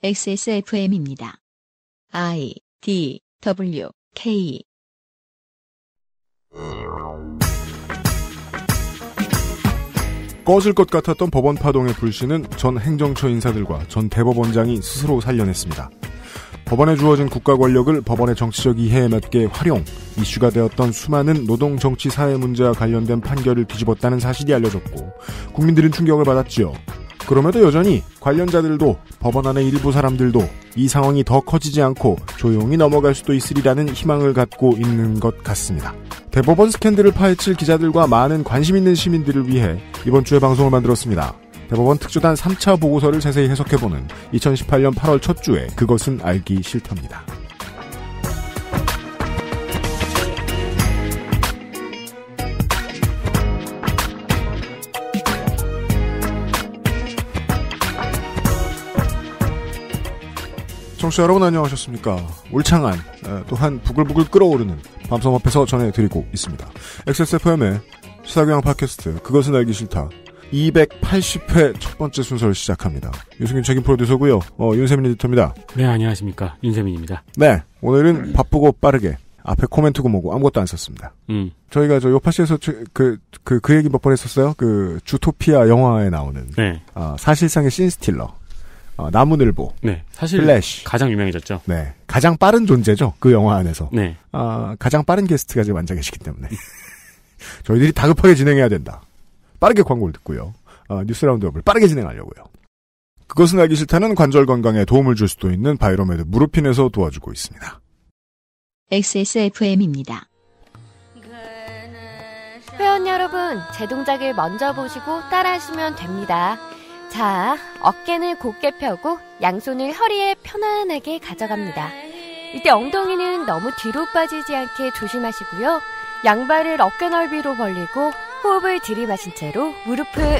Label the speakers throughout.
Speaker 1: XSFM입니다. I D W K
Speaker 2: 꺼질 것 같았던 법원 파동의 불씨는 전 행정처 인사들과 전 대법원장이 스스로 살려냈습니다. 법원에 주어진 국가 권력을 법원의 정치적 이해에 맞게 활용, 이슈가 되었던 수많은 노동, 정치, 사회 문제와 관련된 판결을 뒤집었다는 사실이 알려졌고, 국민들은 충격을 받았지요. 그럼에도 여전히 관련자들도 법원 안의 일부 사람들도 이 상황이 더 커지지 않고 조용히 넘어갈 수도 있으리라는 희망을 갖고 있는 것 같습니다. 대법원 스캔들을 파헤칠 기자들과 많은 관심 있는 시민들을 위해 이번 주에 방송을 만들었습니다. 대법원 특조단 3차 보고서를 자세히 해석해보는 2018년 8월 첫 주에 그것은 알기 싫답니다. 청취자 여러분 안녕하셨습니까? 울창한 또한 부글부글 끓어오르는 밤섬 앞에서 전해드리고 있습니다. XSFM의 시사교양 팟캐스트 그것은 알기 싫다 280회 첫 번째 순서를 시작합니다. 유승균 책임 프로듀서고요. 어, 윤세민 리디터입니다
Speaker 3: 네, 안녕하십니까. 윤세민입니다.
Speaker 2: 네, 오늘은 바쁘고 빠르게 앞에 코멘트고 뭐고 아무것도 안 썼습니다. 음. 저희가 저 요파시에서 그, 그, 그 얘기 몇 번 했었어요? 그, 주토피아 영화에 나오는. 네. 아, 사실상의 신스틸러. 어, 나무늘보, 네, 사실 플래시
Speaker 3: 가장 유명해졌죠. 네,
Speaker 2: 가장 빠른 존재죠 그 영화 안에서. 네, 아 어, 가장 빠른 게스트가 지금 앉아 계시기 때문에 저희들이 다급하게 진행해야 된다. 빠르게 광고를 듣고요. 어, 뉴스 라운드업을 빠르게 진행하려고요. 그것은 알기 싫다는 관절 건강에 도움을 줄 수도 있는 바이로메드 무릎핀에서 도와주고 있습니다.
Speaker 1: XSFM입니다. 회원 여러분, 제 동작을 먼저 보시고 따라하시면 됩니다. 자, 어깨는 곧게 펴고 양손을 허리에 편안하게 가져갑니다. 이때 엉덩이는 너무 뒤로 빠지지 않게 조심하시고요. 양발을 어깨 넓이로 벌리고 호흡을 들이마신 채로 무릎을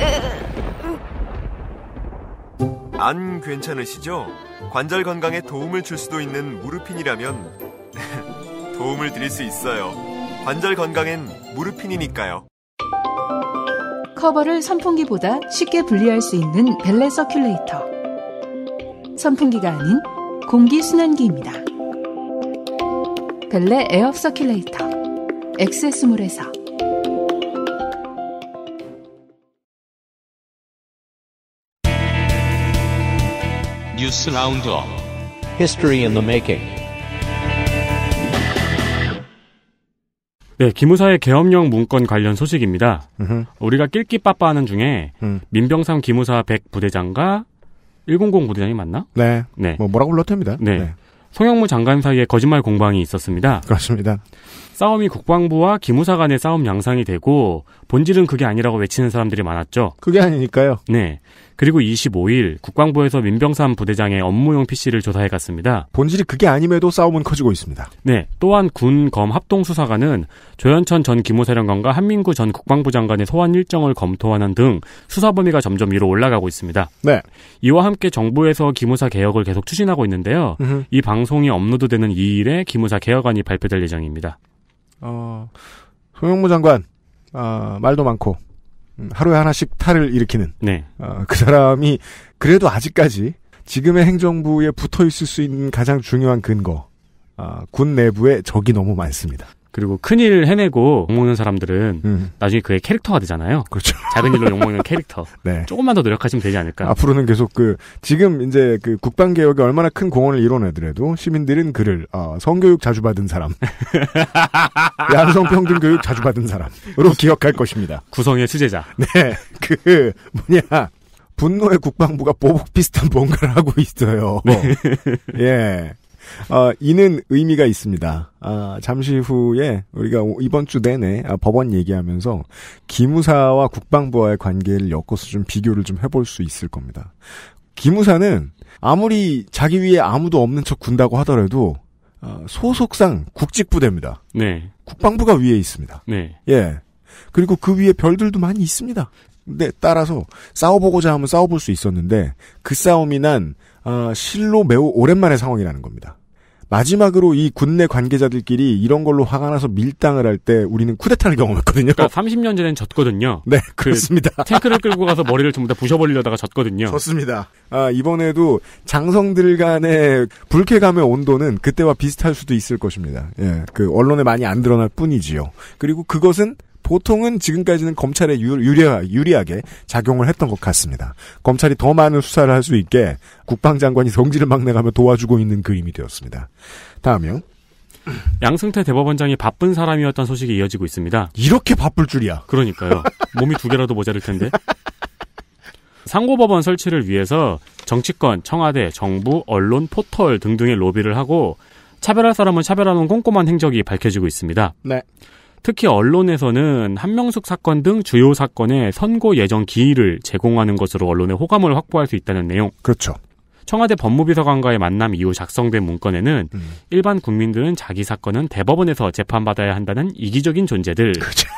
Speaker 2: 안 괜찮으시죠? 관절 건강에 도움을 줄 수도 있는 무릎핀이라면 도움을 드릴 수 있어요. 관절 건강엔 무릎핀이니까요.
Speaker 1: 커버를 선풍기보다 쉽게 분리할 수 있는 벨레 서큘레이터. 선풍기가 아닌 공기순환기입니다. 벨레 에어 서큘레이터. 엑세스몰에서.
Speaker 3: 뉴스 라운드업. History in the making. 네, 기무사의 계엄령 문건 관련 소식입니다. 으흠. 우리가 낄끼빠빠하는 중에 음. 민병삼 기무사 100 부대장과 100 부대장이 맞나?
Speaker 2: 네. 네. 뭐 뭐라고 불러도 됩니다. 네. 네.
Speaker 3: 송영무 장관 사이에 거짓말 공방이 있었습니다. 그렇습니다. 싸움이 국방부와 기무사 간의 싸움 양상이 되고 본질은 그게 아니라고 외치는 사람들이 많았죠.
Speaker 2: 그게 아니니까요.
Speaker 3: 네. 그리고 25일 국방부에서 민병삼 부대장의 업무용 PC를 조사해 갔습니다.
Speaker 2: 본질이 그게 아님에도 싸움은 커지고 있습니다.
Speaker 3: 네. 또한 군, 검 합동수사관은 조현천 전 기무사령관과 한민구 전 국방부 장관의 소환 일정을 검토하는 등 수사 범위가 점점 위로 올라가고 있습니다. 네. 이와 함께 정부에서 기무사 개혁을 계속 추진하고 있는데요. 으흠. 이 방송이 업로드되는 2일에 기무사 개혁안이 발표될 예정입니다.
Speaker 2: 어, 송영무 장관, 어, 말도 많고 음, 하루에 하나씩 탈을 일으키는 네. 어, 그 사람이 그래도 아직까지 지금의 행정부에 붙어 있을 수 있는 가장 중요한 근거 어, 군 내부에 적이 너무 많습니다.
Speaker 3: 그리고 큰일 해내고 욕먹는 사람들은 음. 나중에 그의 캐릭터가 되잖아요. 그렇죠. 작은 일로 욕먹는 캐릭터. 네. 조금만 더 노력하시면 되지 않을까.
Speaker 2: 앞으로는 계속 그 지금 이제 그 국방 개혁에 얼마나 큰 공헌을 이뤄내더라도 시민들은 그를 어, 성교육 자주 받은 사람, 양성평등 교육 자주 받은 사람으로 기억할 것입니다.
Speaker 3: 구성의 수제자.
Speaker 2: 네. 그 뭐냐. 분노의 국방부가 보복 비슷한 뭔가를 하고 있어요. 네. 예. 어, 이는 의미가 있습니다. 아, 잠시 후에 우리가 이번 주 내내 아, 법원 얘기하면서 기무사와 국방부와의 관계를 엮어서 좀 비교를 좀 해볼 수 있을 겁니다. 기무사는 아무리 자기 위에 아무도 없는 척 군다고 하더라도 아, 소속상 국직부대입니다. 네. 국방부가 위에 있습니다. 네. 예. 그리고 그 위에 별들도 많이 있습니다. 근데 따라서 싸워보고자 하면 싸워볼 수 있었는데 그 싸움이 난 아, 실로 매우 오랜만의 상황이라는 겁니다. 마지막으로 이 군내 관계자들끼리 이런 걸로 화가 나서 밀당을 할 때 우리는 쿠데타를 경험했거든요. 그러니까
Speaker 3: 30년 전엔 졌거든요. 네, 그렇습니다. 그 탱크를 끌고 가서 머리를 전부 다 부셔버리려다가 졌거든요.
Speaker 2: 졌습니다. 아, 이번에도 장성들 간의 불쾌감의 온도는 그때와 비슷할 수도 있을 것입니다. 예, 그 언론에 많이 안 드러날 뿐이지요. 그리고 그것은 보통은 지금까지는 검찰에 유리하, 유리하게 작용을 했던 것 같습니다. 검찰이 더 많은 수사를 할 수 있게 국방장관이 성질을 막내가며 도와주고 있는 그림이 되었습니다. 다음이요.
Speaker 3: 양승태 대법원장이 바쁜 사람이었던 소식이 이어지고 있습니다. 이렇게 바쁠 줄이야. 그러니까요. 몸이 두 개라도 모자랄 텐데. 상고법원 설치를 위해서 정치권, 청와대, 정부, 언론, 포털 등등의 로비를 하고 차별할 사람은 차별하는 꼼꼼한 행적이 밝혀지고 있습니다. 네. 특히 언론에서는 한명숙 사건 등 주요 사건의 선고 예정 기일을 제공하는 것으로 언론의 호감을 확보할 수 있다는 내용. 그렇죠. 청와대 법무비서관과의 만남 이후 작성된 문건에는 음. 일반 국민들은 자기 사건은 대법원에서 재판받아야 한다는 이기적인 존재들. 그렇죠.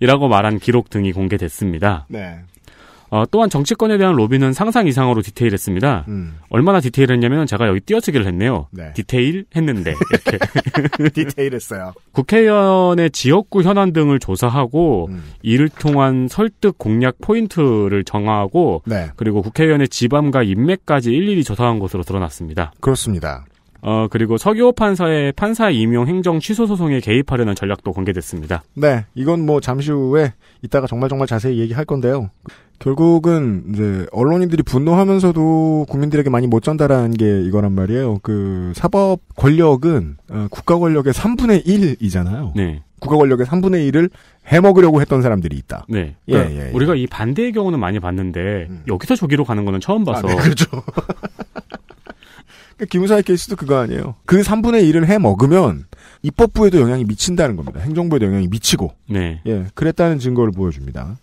Speaker 3: 이라고 말한 기록 등이 공개됐습니다. 네. 어, 또한 정치권에 대한 로비는 상상 이상으로 디테일했습니다. 음. 얼마나 디테일했냐면 제가 여기 띄어쓰기를 했네요. 네. 디테일 했는데
Speaker 2: 이렇게 디테일했어요.
Speaker 3: 국회의원의 지역구 현안 등을 조사하고 음. 이를 통한 설득 공략 포인트를 정하고 네. 그리고 국회의원의 지방과 인맥까지 일일이 조사한 것으로 드러났습니다. 그렇습니다. 어, 그리고 서기호 판사의 판사 임용 행정 취소 소송에 개입하려는 전략도 공개됐습니다.
Speaker 2: 네, 이건 뭐 잠시 후에 이따가 정말 정말 자세히 얘기할 건데요. 결국은 이제 언론인들이 분노하면서도 국민들에게 많이 못전달는게 이거란 말이에요. 그 사법 권력은 어, 국가 권력의 3분의 1이잖아요. 네. 국가 권력의 3분의 1을 해먹으려고 했던 사람들이 있다.
Speaker 3: 네. 예, 그러니까 예, 예. 우리가 이 반대의 경우는 많이 봤는데 음. 여기서 저기로 가는 거는 처음 봐서. 아, 네, 그렇죠.
Speaker 2: 김우사의 케이스도 그거 아니에요. 그 3분의 1을 해 먹으면 입법부에도 영향이 미친다는 겁니다. 행정부에도 영향이 미치고. 네. 예, 그랬다는 증거를 보여줍니다.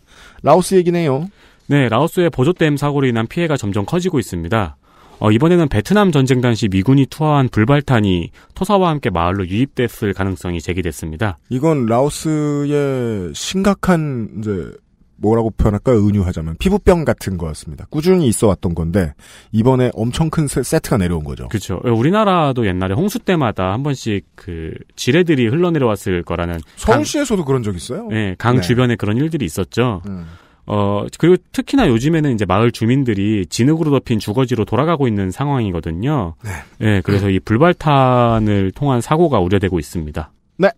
Speaker 2: 라오스 얘기네요.
Speaker 3: 네, 라오스의 보조댐 사고로 인한 피해가 점점 커지고 있습니다. 어, 이번에는 베트남 전쟁 당시 미군이 투하한 불발탄이 토사와 함께 마을로 유입됐을 가능성이 제기됐습니다.
Speaker 2: 이건 라오스의 심각한 이제 뭐라고 표현할까요? 은유하자면 피부병 같은 거였습니다. 꾸준히 있어 왔던 건데 이번에 엄청 큰 세트가 내려온 거죠. 그렇죠.
Speaker 3: 예, 우리나라도 옛날에 홍수 때마다 한 번씩 그 지뢰들이 흘러내려왔을 거라는 서울시에서도
Speaker 2: 강, 그런 적 있어요.
Speaker 3: 네, 강 네. 주변에 그런 일들이 있었죠. 음. 어, 그리고 특히나 요즘에는 이제 마을 주민들이 진흙으로 덮인 주거지로 돌아가고 있는 상황이거든요. 네. 네 그래서 이 불발탄을 통한 사고가 우려되고 있습니다.
Speaker 2: 네.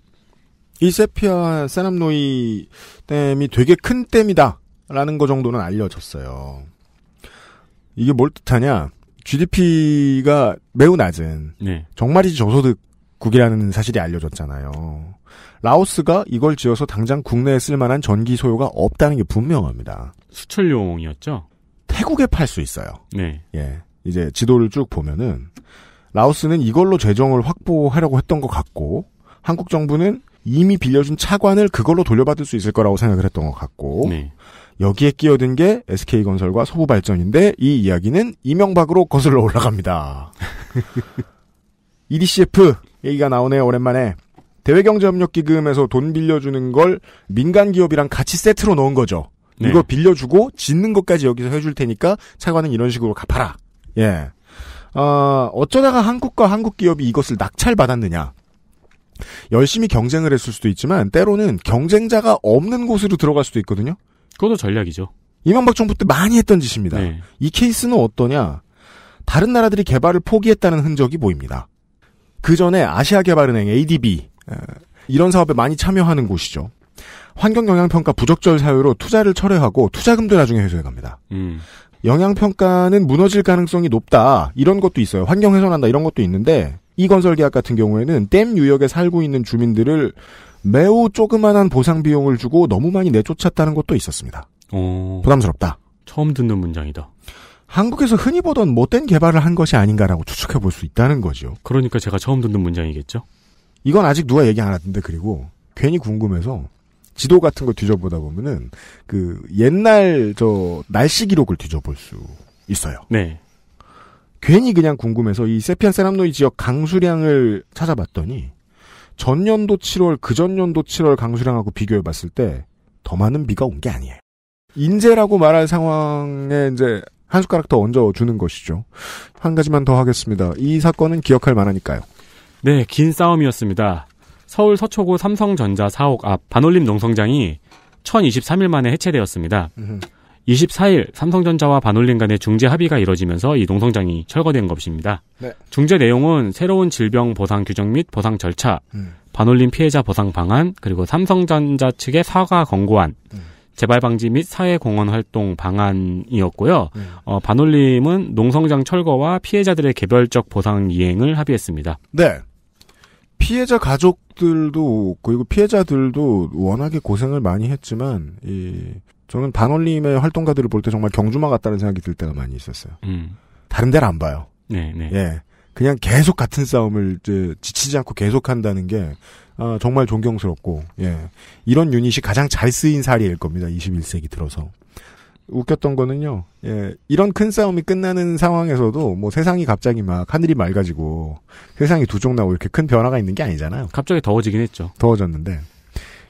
Speaker 2: 이 세피아 세남노이 댐이 되게 큰 댐이다라는 거 정도는 알려졌어요. 이게 뭘 뜻하냐? GDP가 매우 낮은 네. 정말이지 저소득국이라는 사실이 알려졌잖아요. 라오스가 이걸 지어서 당장 국내에 쓸만한 전기 소요가 없다는 게 분명합니다. 수출용이었죠? 태국에 팔 수 있어요. 네. 예. 이제 지도를 쭉 보면은 라오스는 이걸로 재정을 확보하려고 했던 것 같고 한국 정부는 이미 빌려준 차관을 그걸로 돌려받을 수 있을 거라고 생각을 했던 것 같고 네. 여기에 끼어든 게 SK건설과 서부발전인데 이 이야기는 이명박으로 거슬러 올라갑니다. EDCF 얘기가 나오네요 오랜만에 대외경제협력기금에서 돈 빌려주는 걸 민간기업이랑 같이 세트로 넣은 거죠. 네. 이거 빌려주고 짓는 것까지 여기서 해줄 테니까 차관은 이런 식으로 갚아라. 예. 어, 어쩌다가 한국과 한국 기업이 이것을 낙찰받았느냐. 열심히 경쟁을 했을 수도 있지만 때로는 경쟁자가 없는 곳으로 들어갈 수도 있거든요. 그것도 전략이죠. 이명박 정부 때 많이 했던 짓입니다. 네. 이 케이스는 어떠냐? 다른 나라들이 개발을 포기했다는 흔적이 보입니다. 그 전에 아시아개발은행 ADB 이런 사업에 많이 참여하는 곳이죠. 환경 영향평가 부적절 사유로 투자를 철회하고 투자금도 나중에 회수해 갑니다. 음. 영향평가는 무너질 가능성이 높다 이런 것도 있어요. 환경 훼손한다 이런 것도 있는데 이 건설 계약 같은 경우에는 댐 유역에 살고 있는 주민들을 매우 조그만한 보상 비용을 주고 너무 많이 내쫓았다는 것도 있었습니다. 어... 부담스럽다. 처음 듣는 문장이다. 한국에서 흔히 보던 못된 개발을 한 것이 아닌가라고 추측해 볼 수 있다는 거죠. 그러니까 제가 처음 듣는 문장이겠죠? 이건 아직 누가 얘기 안 하던데 그리고 괜히 궁금해서 지도 같은 거 뒤져보다 보면은 그 옛날 저 날씨 기록을 뒤져볼 수 있어요. 네. 괜히 그냥 궁금해서 이 세피안 세람노이 지역 강수량을 찾아봤더니 전년도 7월 그 전년도 7월 강수량하고 비교해봤을 때 더 많은 비가 온 게 아니에요. 인재라고 말할 상황에 이제 한 숟가락 더 얹어주는 것이죠. 한 가지만 더 하겠습니다. 이 사건은 기억할 만하니까요.
Speaker 3: 네, 긴 싸움이었습니다. 서울 서초구 삼성전자 사옥 앞 반올림 농성장이 1023일 만에 해체되었습니다. 24일 삼성전자와 반올림 간의 중재 합의가 이뤄지면서 이 농성장이 철거된 것입니다. 네. 중재 내용은 새로운 질병 보상 규정 및 보상 절차, 음. 반올림 피해자 보상 방안, 그리고 삼성전자 측의 사과 권고안, 음. 재발 방지 및 사회 공헌 활동 방안이었고요. 음. 어, 반올림은 농성장 철거와 피해자들의 개별적 보상 이행을 합의했습니다.
Speaker 2: 네. 피해자 가족들도 그리고 피해자들도 워낙에 고생을 많이 했지만 이 저는 반올림의 활동가들을 볼 때 정말 경주마 같다는 생각이 들 때가 많이 있었어요. 음. 다른 데를 안 봐요.
Speaker 3: 네, 네. 예.
Speaker 2: 그냥 계속 같은 싸움을 이제 지치지 않고 계속 한다는 게 아, 정말 존경스럽고 예. 이런 유닛이 가장 잘 쓰인 사례일 겁니다. 21세기 들어서. 웃겼던 거는요. 예, 이런 큰 싸움이 끝나는 상황에서도 뭐 세상이 갑자기 막 하늘이 맑아지고 세상이 두 쪽 나고 이렇게 큰 변화가 있는 게 아니잖아요. 갑자기 더워지긴 했죠. 더워졌는데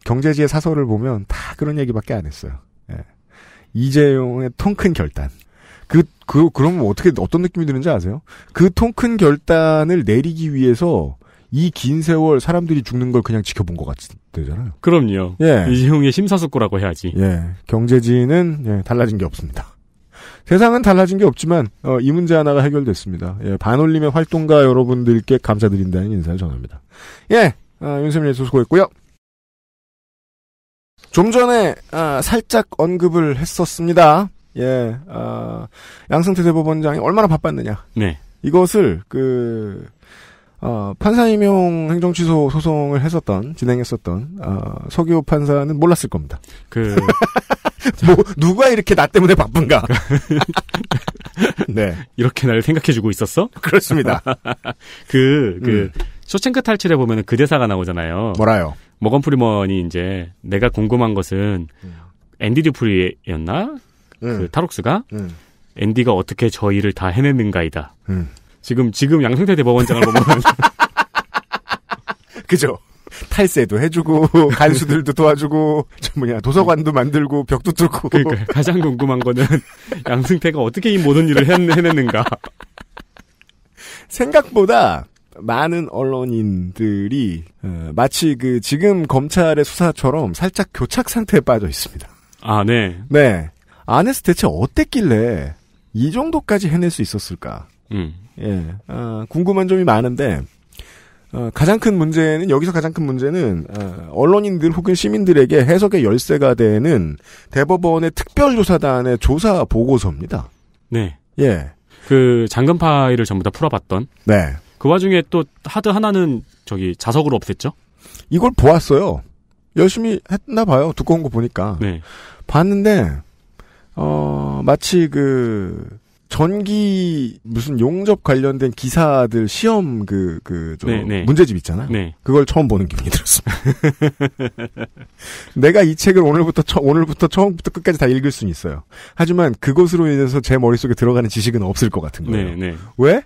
Speaker 2: 경제지의 사설을 보면 다 그런 얘기밖에 안 했어요. 이재용의 통 큰 결단. 그, 그, 그러면 어떻게, 어떤 느낌이 드는지 아세요? 그 통 큰 결단을 내리기 위해서 이 긴 세월 사람들이 죽는 걸 그냥 지켜본 것같지 되잖아요. 그럼요. 예. 이재용의
Speaker 3: 심사숙고라고 해야지. 예.
Speaker 2: 경제지는, 예, 달라진 게 없습니다. 세상은 달라진 게 없지만, 어, 이 문제 하나가 해결됐습니다. 예, 반올림의 활동가 여러분들께 감사드린다는 인사를 전합니다. 예, 어, 윤세민의 소수고였고요. 좀 전에 아, 살짝 언급을 했었습니다. 예, 아, 양승태 대법원장이 얼마나 바빴느냐. 네. 이것을 그 어, 판사 임용 행정 취소 소송을 했었던 진행했었던 어, 서기호 판사는 몰랐을 겁니다. 그 뭐, 누가 이렇게 나 때문에 바쁜가?
Speaker 3: 네, 이렇게 나를 생각해주고 있었어? 그렇습니다. 그그 그, 음. 쇼챙크 탈출에 보면 그 대사가 나오잖아요. 뭐라요? 머건 프리먼이 이제 내가 궁금한 것은 앤디 음. 듀프리였나? 그 타록스가 음. 앤디가 음. 어떻게 저희를 다해매는가이다 지금 지금 양승태 대법원장을 보면
Speaker 2: 그죠. 탈세도 해주고 간수들도 도와주고 저 뭐냐 도서관도 만들고 벽도 뚫고 그러니까 가장 궁금한 거는 양승태가 어떻게 이 모든 일을 해냈는가 생각보다 많은 언론인들이 어, 마치 그 지금 검찰의 수사처럼 살짝 교착 상태에 빠져 있습니다. 아, 네. 네. 안에서 대체 어땠길래 이 정도까지 해낼 수 있었을까? 음. 예. 아, 궁금한 점이 많은데 어, 가장 큰 문제는 여기서 가장 큰 문제는 어, 언론인들 혹은 시민들에게 해석의 열쇠가 되는 대법원의 특별조사단의 조사 보고서입니다. 네.
Speaker 3: 예. 그 잠금 파일을 전부 다 풀어봤던. 네. 그 와중에
Speaker 2: 또 하드 하나는 저기 자석으로 없앴죠? 이걸 보았어요. 열심히 했나 봐요. 두꺼운 거 보니까. 네. 봤는데 어 마치 그 전기 무슨 용접 관련된 기사들 시험 그그 그 네, 네. 문제집 있잖아요. 네. 그걸 처음 보는 기분이 들었습니다. 내가 이 책을 오늘부터 처, 오늘부터 처음부터 끝까지 다 읽을 수는 있어요. 하지만 그것으로 인해서 제 머릿속에 들어가는 지식은 없을 것 같은 거예요. 네, 네. 왜?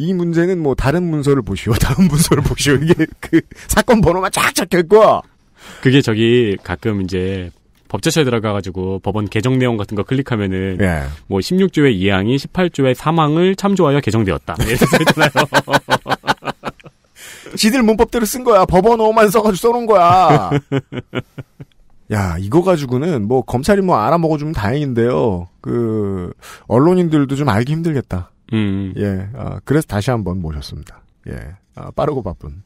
Speaker 2: 이 문제는 뭐 다른 문서를 보시오, 다른 문서를 보시오. 이게 그 사건 번호만 쫙 적혀 있고. 그게
Speaker 3: 저기 가끔 이제 법제처에 들어가가지고 법원 개정 내용 같은 거 클릭하면은 예. 뭐 16조의 이항이 18조의 사망을 참조하여 개정되었다. 뭐 이랬잖아요.
Speaker 2: 지들 문법대로 쓴 거야. 법원어만 써가지고 써놓은 거야. 야, 이거 가지고는 뭐 검찰이 뭐 알아먹어주면 다행인데요. 그 언론인들도 좀 알기 힘들겠다. 음. 예, 아, 그래서 다시 한번 모셨습니다.
Speaker 1: 예, 아, 빠르고 바쁜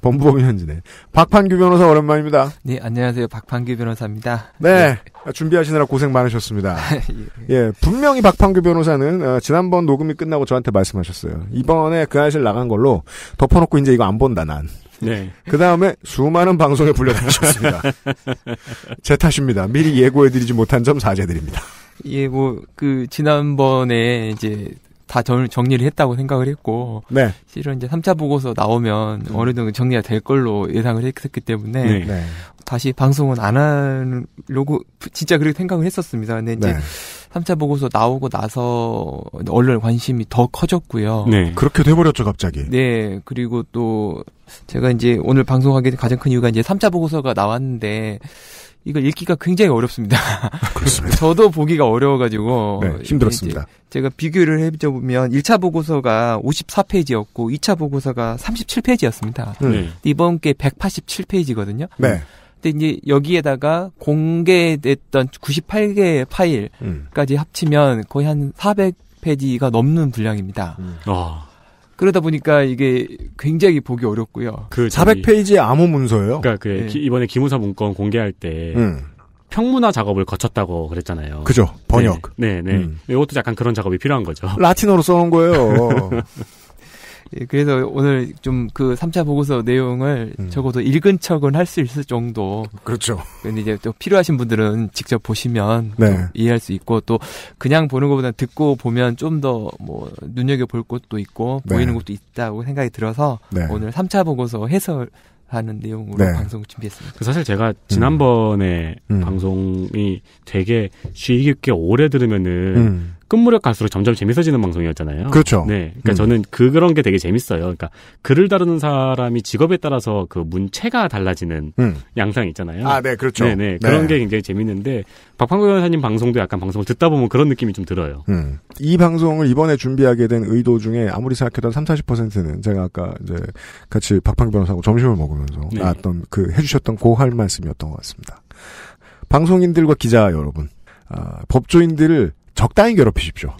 Speaker 2: 범부범 현진의
Speaker 1: 박판규 변호사 오랜만입니다. 네, 안녕하세요. 박판규 변호사입니다. 네,
Speaker 2: 네. 준비하시느라 고생 많으셨습니다. 예. 예. 분명히 박판규 변호사는 어, 지난번 녹음이 끝나고 저한테 말씀하셨어요. 이번에 그 아실 나간 걸로 덮어놓고 이제 이거 안 본다 난. 네. 그 다음에 수많은 방송에 불려다니셨습니다. 제 탓입니다. 미리 예고해드리지 못한 점 사죄드립니다.
Speaker 1: 예, 뭐, 그, 지난번에 이제 다 정리를 했다고 생각을 했고 네. 실은 이제 3차 보고서 나오면 음. 어느 정도 정리가 될 걸로 예상을 했었기 때문에 네. 네. 다시 방송은 안 하려고 진짜 그렇게 생각을 했었습니다. 근데 이제 네. 3차 보고서 나오고 나서 언론 관심이 더 커졌고요. 네. 그렇게 돼버렸죠, 갑자기. 네. 그리고 또 제가 이제 오늘 방송하게 된 가장 큰 이유가 이제 3차 보고서가 나왔는데 이걸 읽기가 굉장히 어렵습니다. 그렇습니다. 저도 보기가 어려워가지고 네, 힘들었습니다. 제가 비교를 해보면 1차 보고서가 54페이지였고 2차 보고서가 37페이지였습니다. 음. 네. 이번 게 187페이지거든요. 네. 근데 이제 여기에다가 공개됐던 98개의 파일까지 음. 합치면 거의 한 400페이지가 넘는 분량입니다. 음. 아. 그러다 보니까 이게 굉장히 보기 어렵고요. 그 400페이지
Speaker 2: 암호 문서예요. 그러니까
Speaker 1: 그 네. 기, 이번에 기무사 문건
Speaker 3: 공개할 때 음. 평문화 작업을 거쳤다고 그랬잖아요. 그죠. 번역. 네, 네. 음. 네. 음.
Speaker 1: 이것도 약간 그런 작업이 필요한 거죠. 라틴어로 써온 거예요. 예, 그래서 오늘 좀 그 3차 보고서 내용을 음. 적어도 읽은 척은 할 수 있을 정도. 그렇죠. 근데 이제 또 필요하신 분들은 직접 보시면 네. 이해할 수 있고 또 그냥 보는 것보다 듣고 보면 좀 더 뭐 눈여겨 볼 것도 있고 네. 보이는 것도 있다고 생각이 들어서 네. 오늘 3차 보고서 해설 하는 내용으로 네. 방송 준비했습니다. 그 사실 제가
Speaker 3: 지난번에 음. 음. 방송이 되게 주게 오래 들으면은 음. 끝무렵 갈수록 점점 재밌어지는 방송이었잖아요. 그렇죠. 네. 그러니까 음. 저는 그, 그런 게 되게 재밌어요. 그러니까 글을 다루는 사람이 직업에 따라서 그 문체가 달라지는 음. 양상이 있잖아요. 아, 네, 그렇죠. 네네. 네. 네. 그런 게 굉장히 재밌는데 박판구 변호사님 방송도 약간 방송을 듣다 보면 그런 느낌이 좀 들어요. 음.
Speaker 2: 이 방송을 이번에 준비하게 된 의도 중에 아무리 생각해도 한 3, 40%는 제가 아까 이제 같이 박판구 변호사하고 점심을 먹으면서 네. 나왔던 그 해주셨던 고할 그 말씀이었던 것 같습니다. 방송인들과 기자 여러분, 아, 법조인들을 적당히 괴롭히십시오.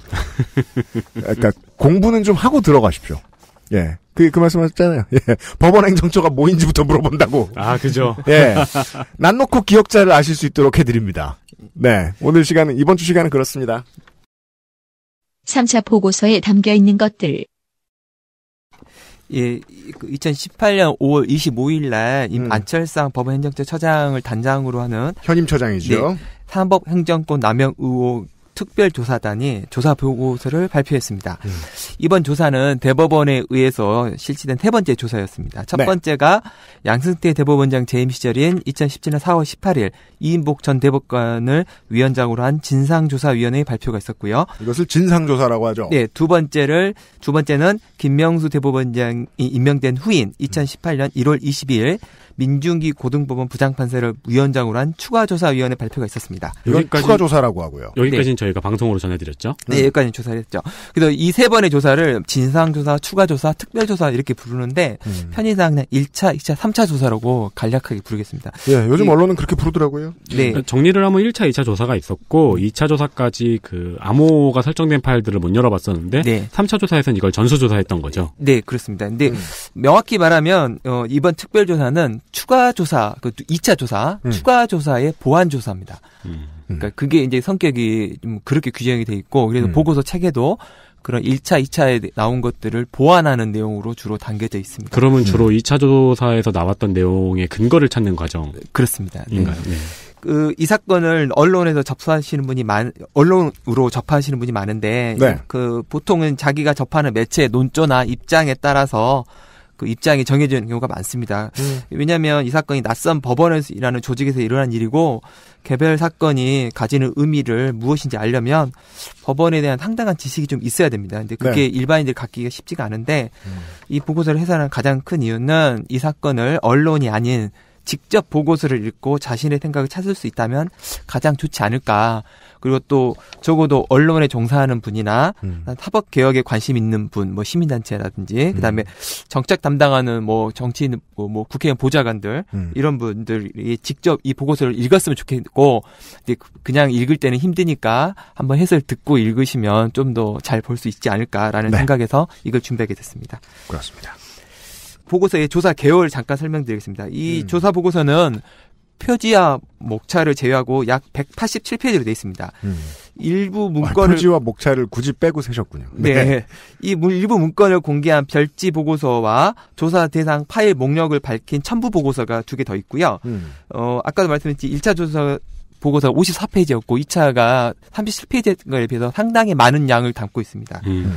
Speaker 2: 그러니까 공부는 좀 하고 들어가십시오. 예. 그, 그 말씀 하셨잖아요. 예. 법원 행정처가 뭐인지부터 물어본다고. 아, 그죠. 예. 난 놓고 기억자를 아실 수 있도록 해드립니다. 네. 오늘 시간은, 이번 주 시간은 그렇습니다.
Speaker 1: 3차 보고서에 담겨 있는 것들. 예, 2018년 5월 25일 날 음. 안철상 법원행정처 처장을 단장으로 하는 현임 처장이죠. 네, 산법행정권 남용 의혹 특별조사단이 조사 보고서를 발표했습니다. 음. 이번 조사는 대법원에 의해서 실시된 세 번째 조사였습니다. 첫 네. 번째가 양승태 대법원장 재임 시절인 2017년 4월 18일 이인복 전 대법관을 위원장으로 한 진상조사위원회의 발표가 있었고요. 이것을 진상조사라고 하죠. 네, 두 번째를 두 번째는 김명수 대법원장이 임명된 후인 2018년 1월 22일 민중기 고등법원 부장판사를 위원장으로 한 추가조사위원회 발표가 있었습니다. 여기까지 추가조사라고 하고요. 여기까지는 네.
Speaker 3: 저희가 방송으로 전해드렸죠.
Speaker 1: 네, 네. 여기까지 는 조사를 했죠. 그래서 이 세 번의 조사를 진상조사, 추가조사, 특별조사 이렇게 부르는데 음. 편의상 그냥 1차, 2차, 3차 조사라고 간략하게 부르겠습니다. 예, 요즘 이, 언론은 그렇게 부르더라고요.
Speaker 3: 네. 그러니까 정리를 하면 1차, 2차 조사가 있었고 2차 음. 조사까지 그 암호가
Speaker 1: 설정된 파일들을 못 열어봤었는데 네. 3차 조사에서는 이걸 전수조사했던 거죠. 네, 그렇습니다. 근데 음. 명확히 말하면 어, 이번 특별조사는 추가 조사, 그 2차 조사, 음. 추가 조사의 보완 조사입니다. 음. 그러니까 그게 이제 성격이 좀 그렇게 규정이 돼 있고 그래서 음. 보고서 책에도 그런 1차, 2차에 나온 것들을 보완하는 내용으로 주로 담겨져 있습니다.
Speaker 3: 그러면 주로 음. 2차 조사에서 나왔던 내용의 근거를 찾는 과정. 그렇습니다. 네. 네.
Speaker 1: 그, 이 사건을 언론에서 접수하시는 분이 많, 언론으로 접하시는 분이 많은데, 네. 그, 보통은 자기가 접하는 매체의 논조나 입장에 따라서 그 입장이 정해는 경우가 많습니다. 음. 왜냐하면 이 사건이 낯선 법원이라는 조직에서 일어난 일이고 개별 사건이 가지는 의미를 무엇인지 알려면 법원에 대한 상당한 지식이 좀 있어야 됩니다. 근데 그게 네. 일반인들 갖기가 쉽지가 않은데 음. 이 보고서를 해산한 가장 큰 이유는 이 사건을 언론이 아닌 직접 보고서를 읽고 자신의 생각을 찾을 수 있다면 가장 좋지 않을까. 그리고 또 적어도 언론에 종사하는 분이나 음. 사법 개혁에 관심 있는 분, 뭐 시민단체라든지 음. 그다음에 정책 담당하는 뭐 정치인, 뭐, 뭐 국회의원 보좌관들 음. 이런 분들이 직접 이 보고서를 읽었으면 좋겠고 이제 그냥 읽을 때는 힘드니까 한번 해설 듣고 읽으시면 좀 더 잘 볼 수 있지 않을까라는 네. 생각에서 이걸 준비하게 됐습니다. 그렇습니다. 보고서의 조사 개월 잠깐 설명드리겠습니다. 이 음. 조사 보고서는 표지와 목차를 제외하고 약 187페이지로 되어 있습니다. 음. 일부 아, 문건을 아, 표지와
Speaker 2: 목차를 굳이 빼고 세셨군요. 네. 네.
Speaker 1: 이 일부 문건을 공개한 별지 보고서와 조사 대상 파일 목록을 밝힌 첨부 보고서가 두 개 더 있고요. 음. 어, 아까도 말씀드렸지 1차 조사 보고서 54페이지였고 2차가 37페이지에 비해서 상당히 많은 양을 담고 있습니다. 음.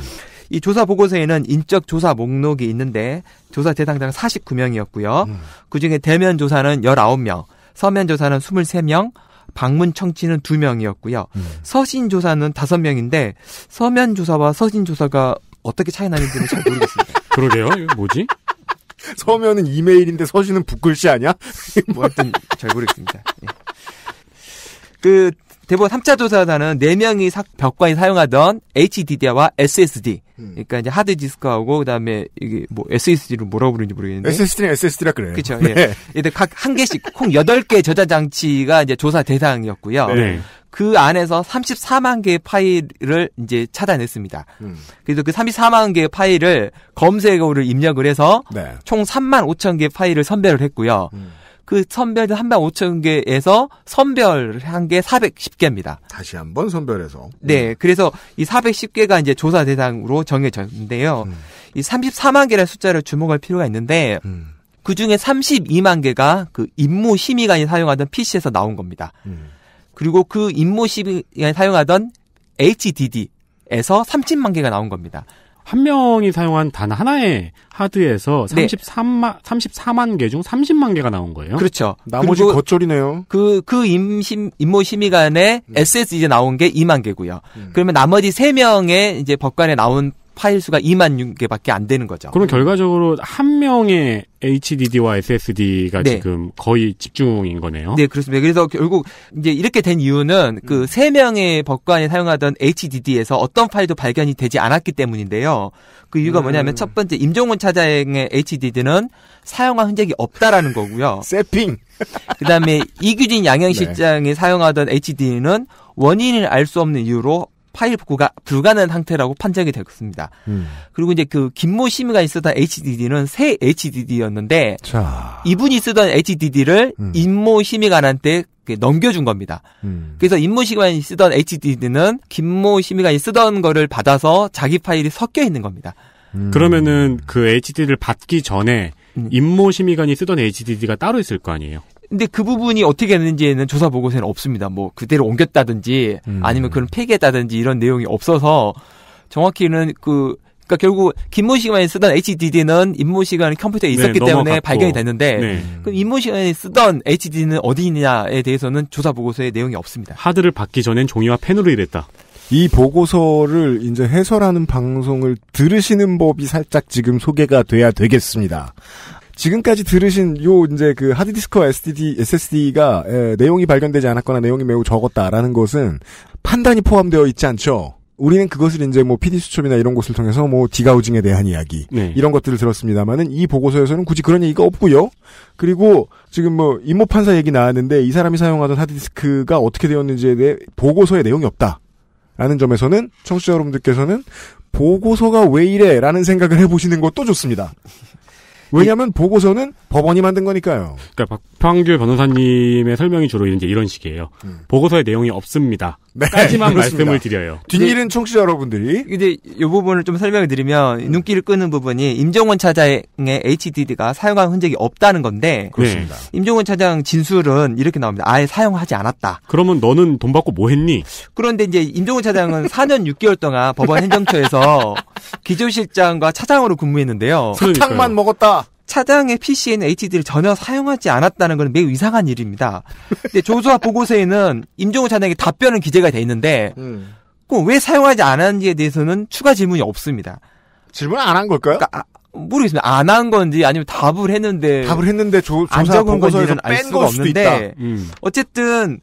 Speaker 1: 이 조사 보고서에는 인적 조사 목록이 있는데 조사 대상자는 49명이었고요. 음. 그중에 대면 조사는 19명, 서면 조사는 23명, 방문 청취는 2명이었고요. 음. 서신 조사는 5명인데 서면 조사와 서신 조사가 어떻게 차이 나는지는 잘 모르겠습니다. 그러게요. 뭐지? 서면은 이메일인데 서신은 붓글씨 아니야? 뭐 하여튼 잘 모르겠습니다. 예. 그 대본 3차 조사단은 4명이 벽관이 사용하던 HDD와 SSD 음. 그러니까 이제 하드 디스크하고 그다음에 이게 뭐 s s d 를 뭐라고 부르는지 모르겠는데 SSD는 SSD라 그래요. 그렇죠. 네. 예. 얘들 각한 개씩 콩 8개 저장 장치가 이제 조사 대상이었고요. 네. 네. 그 안에서 34만 개의 파일을 이제 찾아냈습니다 음. 그래서 그 34만 개의 파일을 검색어를 입력을 해서 네. 총 3만 5천 개의 파일을 선별을 했고요. 음. 그 선별 한방 5천 개에서 선별한 게 410개입니다. 다시 한번 선별해서. 네, 음. 그래서 이 410개가 이제 조사 대상으로 정해졌는데요. 음. 이 34만 개라는 숫자를 주목할 필요가 있는데 음. 그 중에 32만 개가 그 임무 심의관이 사용하던 PC에서 나온 겁니다. 음. 그리고 그 임무 심의관이 사용하던 HDD에서 30만 개가 나온 겁니다. 한 명이 사용한 단 하나의 하드에서 33만, 네. 34만 개 중 30만 개가 나온 거예요. 그렇죠. 나머지 겉절이네요. 그, 그 임심, 임모 심의관에 네. SS 이제 나온 게 2만 개고요. 음. 그러면 나머지 3명의 이제 법관에 나온 파일 수가 2만 6 개밖에 안 되는 거죠. 그럼 결과적으로 한 명의 HDD와 SSD가 네. 지금 거의 집중인 거네요. 네, 그렇습니다. 그래서 결국 이제 이렇게 된 이유는 그세 음. 명의 법관이 사용하던 HDD에서 어떤 파일도 발견이 되지 않았기 때문인데요. 그 이유가 음. 뭐냐면 첫 번째 임종훈 차장의 HDD는 사용한 흔적이 없다라는 거고요. 세핑. 그다음에 이규진 양형실장이 네. 사용하던 HDD는 원인을 알 수 없는 이유로 파일 복구가 불가능한 상태라고 판정이 되었습니다. 음. 그리고 이제 그 김모 심의관이 쓰던 HDD는 새 HDD였는데 자. 이분이 쓰던 HDD를 음. 임모 심의관한테 넘겨준 겁니다. 음. 그래서 임모 심의관이 쓰던 HDD는 김모 심의관이 쓰던 거를 받아서 자기 파일이 섞여 있는 겁니다. 음. 그러면은 그 HDD를 받기 전에 음. 임모 심의관이 쓰던 HDD가 따로 있을 거 아니에요? 근데 그 부분이 어떻게 했는지는 조사 보고서에는 없습니다. 뭐 그대로 옮겼다든지 음. 아니면 그런 폐기했다든지 이런 내용이 없어서 정확히는 그 그러니까 결국 김모 시간에 쓰던 HDD는 임모 시간이 컴퓨터에 네, 있었기 네, 때문에 발견이 됐는데 네. 그럼 임모 시간에 쓰던 HDD는 어디 있냐에 대해서는 조사 보고서에 내용이 없습니다. 하드를 받기 전엔 종이와 펜으로 일했다. 이
Speaker 2: 보고서를 이제 해설하는 방송을 들으시는 법이 살짝 지금 소개가 돼야 되겠습니다. 지금까지 들으신 요 이제 그 하드디스크와 SSD, SSD가 에, 예, 내용이 발견되지 않았거나 내용이 매우 적었다라는 것은 판단이 포함되어 있지 않죠. 우리는 그것을 이제 뭐 PD 수첩이나 이런 곳을 통해서 뭐 디가우징에 대한 이야기 네. 이런 것들을 들었습니다만은 이 보고서에서는 굳이 그런 얘기가 없고요. 그리고 지금 뭐 임모 판사 얘기 나왔는데 이 사람이 사용하던 하드디스크가 어떻게 되었는지에 대해 보고서에 내용이 없다라는 점에서는 청취자 여러분들께서는 보고서가 왜 이래라는 생각을 해보시는 것도 좋습니다. 왜냐하면 보고서는 법원이 만든 거니까요.
Speaker 3: 그러니까 박평규 변호사님의 설명이 주로 이제 이런 식이에요. 음. 보고서의 내용이
Speaker 1: 없습니다. 네, 까지만 말씀을 드려요. 뒷일은 청취자 여러분들이. 이제 이 부분을 좀 설명을 드리면 음. 눈길을 끄는 부분이 임종원 차장의 HDD가 사용한 흔적이 없다는 건데. 그렇습니다. 네. 임종원 차장 진술은 이렇게 나옵니다. 아예 사용하지 않았다. 그러면 너는 돈 받고 뭐 했니? 그런데 이제 임종원 차장은 4년 6개월 동안 법원 행정처에서 기조실장과 차장으로 근무했는데요. 사탕만 먹었다. 차장의 PCN HD를 전혀 사용하지 않았다는 것은 매우 이상한 일입니다. 근데 조사 보고서에는 임종우 차장게 답변은 기재가 돼 있는데 음. 그럼 왜 사용하지 않았는지에 대해서는 추가 질문이 없습니다. 질문 안 한 걸까요? 그러니까, 아, 모르겠습니다. 안 한 건지 아니면 답을 했는데 답을 했는데 조, 조사 보고서에서 뺀걸 수도 없는데, 있다. 음. 어쨌든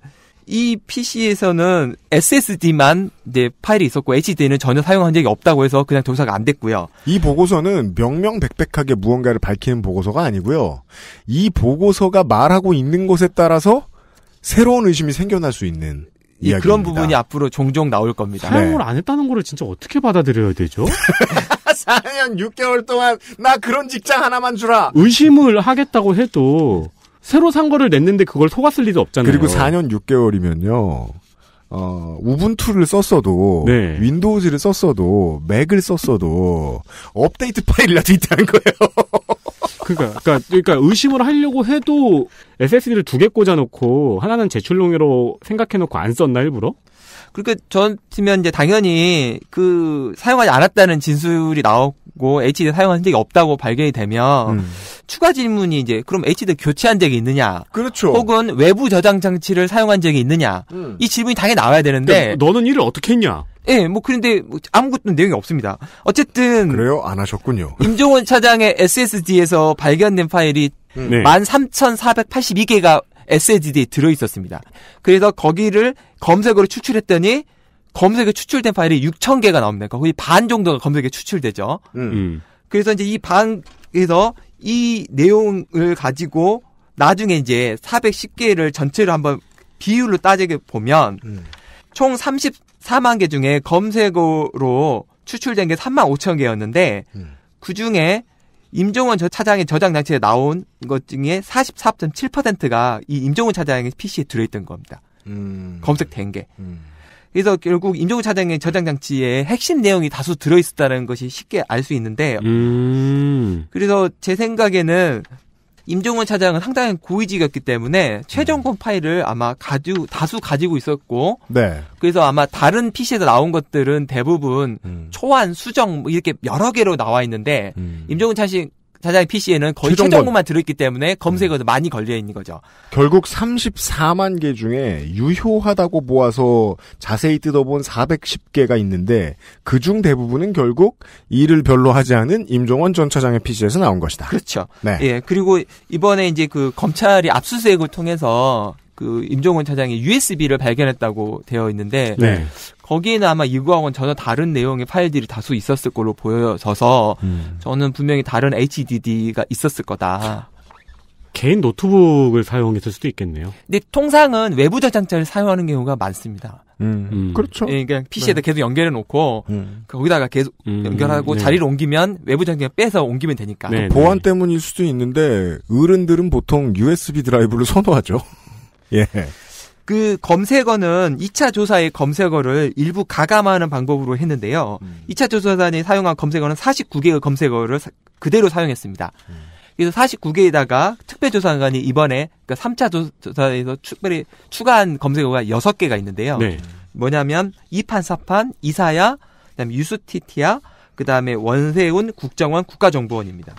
Speaker 1: 이 PC에서는 SSD만 이제 파일이 있었고 HD는 전혀 사용한 적이 없다고 해서 그냥 조사가 안 됐고요.
Speaker 2: 이 보고서는 명명백백하게 무언가를 밝히는 보고서가 아니고요. 이 보고서가 말하고 있는 것에 따라서 새로운 의심이 생겨날 수 있는
Speaker 1: 예, 그런 부분이 앞으로 종종 나올 겁니다. 사용을
Speaker 2: 네. 안 했다는 거를 진짜 어떻게 받아들여야 되죠? 4년 6개월 동안 나 그런 직장 하나만 주라. 의심을 하겠다고 해도 새로 산 거를 냈는데 그걸 속았을 리도 없잖아요. 그리고 4년 6개월이면요. 어, 우분투를 썼어도 네. 윈도우즈를 썼어도 맥을 썼어도 업데이트 파일이라도 있다는 거예요. 그러니까, 그러니까, 그러니까 의심을 하려고 해도 SSD를 두 개 꽂아놓고
Speaker 1: 하나는 제출용으로 생각해놓고 안 썼나 일부러? 그러니까 전 팀면 이제 당연히 그 사용하지 않았다는 진술이 나오고 고 HDD 사용한 적이 없다고 발견이 되면 음. 추가 질문이 이제 그럼 HDD 교체한 적이 있느냐? 그렇죠. 혹은 외부 저장 장치를 사용한 적이 있느냐? 음. 이 질문이 당연히 나와야 되는데 그러니까 너는 일을 어떻게 했냐? 예, 뭐 그런데 뭐 아무것도 내용이 없습니다. 어쨌든 그래요 안 하셨군요. 임종원 차장의 SSD에서 발견된 파일이 음. 네. 13,482개가 SSD에 들어 있었습니다. 그래서 거기를 검색으로 추출했더니 검색에 추출된 파일이 6천 개가 나옵니다. 그러니까 거의 반 정도가 검색에 추출되죠. 음. 음. 그래서 이제 이 반에서 이 내용을 가지고 나중에 이제 410개를 전체로 한번 비율로 따지게 보면 음. 총 34만 개 중에 검색어로 추출된 게 3만 5천 개였는데 음. 그 중에 임종원 차장의 저장 장치에 나온 것 중에 44.7%가 이 임종원 차장의 PC에 들어있던 겁니다. 음. 검색된 게. 음. 그래서 결국 임종우 차장의 저장 장치에 핵심 내용이 다수 들어 있었다는 것이 쉽게 알 수 있는데 음. 그래서 제 생각에는 임종원 차장은 상당히 고위직이었기 때문에 최종권 파일을 아마 가지 다수 가지고 있었고 네. 그래서 아마 다른 PC에서 나온 것들은 대부분 음. 초안 수정 뭐 이렇게 여러 개로 나와 있는데 음. 임종원 차식 사장의 PC에는 거의 최종본. 만 들어있기 때문에 검색에 음. 네. 많이 걸려 있는 거죠.
Speaker 2: 결국 34만 개 중에 유효하다고 모아서 자세히 뜯어본 410개가 있는데 그중 대부분은 결국 일을 별로 하지 않은 임종원 전 차장의 PC에서 나온 것이다.
Speaker 1: 그렇죠. 네. 예. 그리고 이번에 이제 그 검찰이 압수수색을 통해서 그 임종원 차장이 USB를 발견했다고 되어 있는데 네. 거기에는 아마 이거하고는 전혀 다른 내용의 파일들이 다수 있었을 걸로 보여져서 음. 저는 분명히 다른 HDD가 있었을 거다. 개인 노트북을 사용했을 수도 있겠네요. 근데 통상은 외부 저장자를 사용하는 경우가 많습니다. 음, 음. 그렇죠. 예, 그냥 PC에다 네. 계속 연결해 놓고 음. 거기다가 계속 음. 연결하고 네. 자리를 옮기면 외부 저장자 빼서 옮기면 되니까. 네, 네, 보안
Speaker 2: 때문일 수도 있는데 어른들은 보통 USB 드라이브를 선호하죠. 예.
Speaker 1: 그 검색어는 2차 조사의 검색어를 일부 가감하는 방법으로 했는데요. 음. 2차 조사단이 사용한 검색어는 49개의 검색어를 사, 그대로 사용했습니다. 음. 그래서 49개에다가 특별조사관이 이번에 그러니까 3차 조사에서 특별히 추가한 검색어가 6개가 있는데요. 네. 뭐냐면 이판사판, 이사야, 그다음에 유스티티아, 그다음에 원세훈 국정원 국가정보원입니다.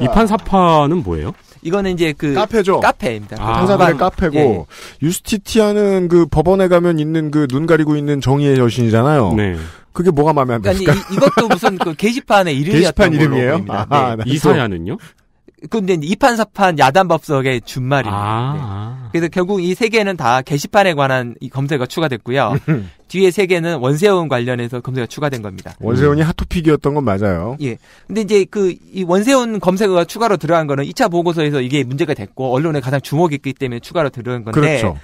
Speaker 1: 이판사판은 뭐예요? 이거는 이제 그 카페죠. 카페입니다. 아. 당사자의 예. 카페고
Speaker 2: 예. 유스티티아는 그 법원에 가면 있는 그 눈 가리고 있는 정의의 여신이잖아요. 네. 그게
Speaker 1: 뭐가 마음에 안 듭니까? 그러니까 아니, 이, 것도 무슨 그 게시판의 이름이었던 게시판 이름이에요? 걸로 보입니다. 아, 네. 네. 이사야는요? 근데 이판사판 야단법석의 준말입니다. 아~ 네. 아. 그래서 결국 이 세 개는 다 게시판에 관한 검색어가 추가됐고요. 뒤에 세 개는 원세훈 관련해서 검색어가 추가된 겁니다. 원세훈이 음. 핫토픽이었던 건 맞아요. 예. 근데 이제 그이 원세훈 검색어가 추가로 들어간 거는 2차 보고서에서 이게 문제가 됐고 언론에 가장 주목이있기 때문에 추가로 들어간 건데 그렇죠.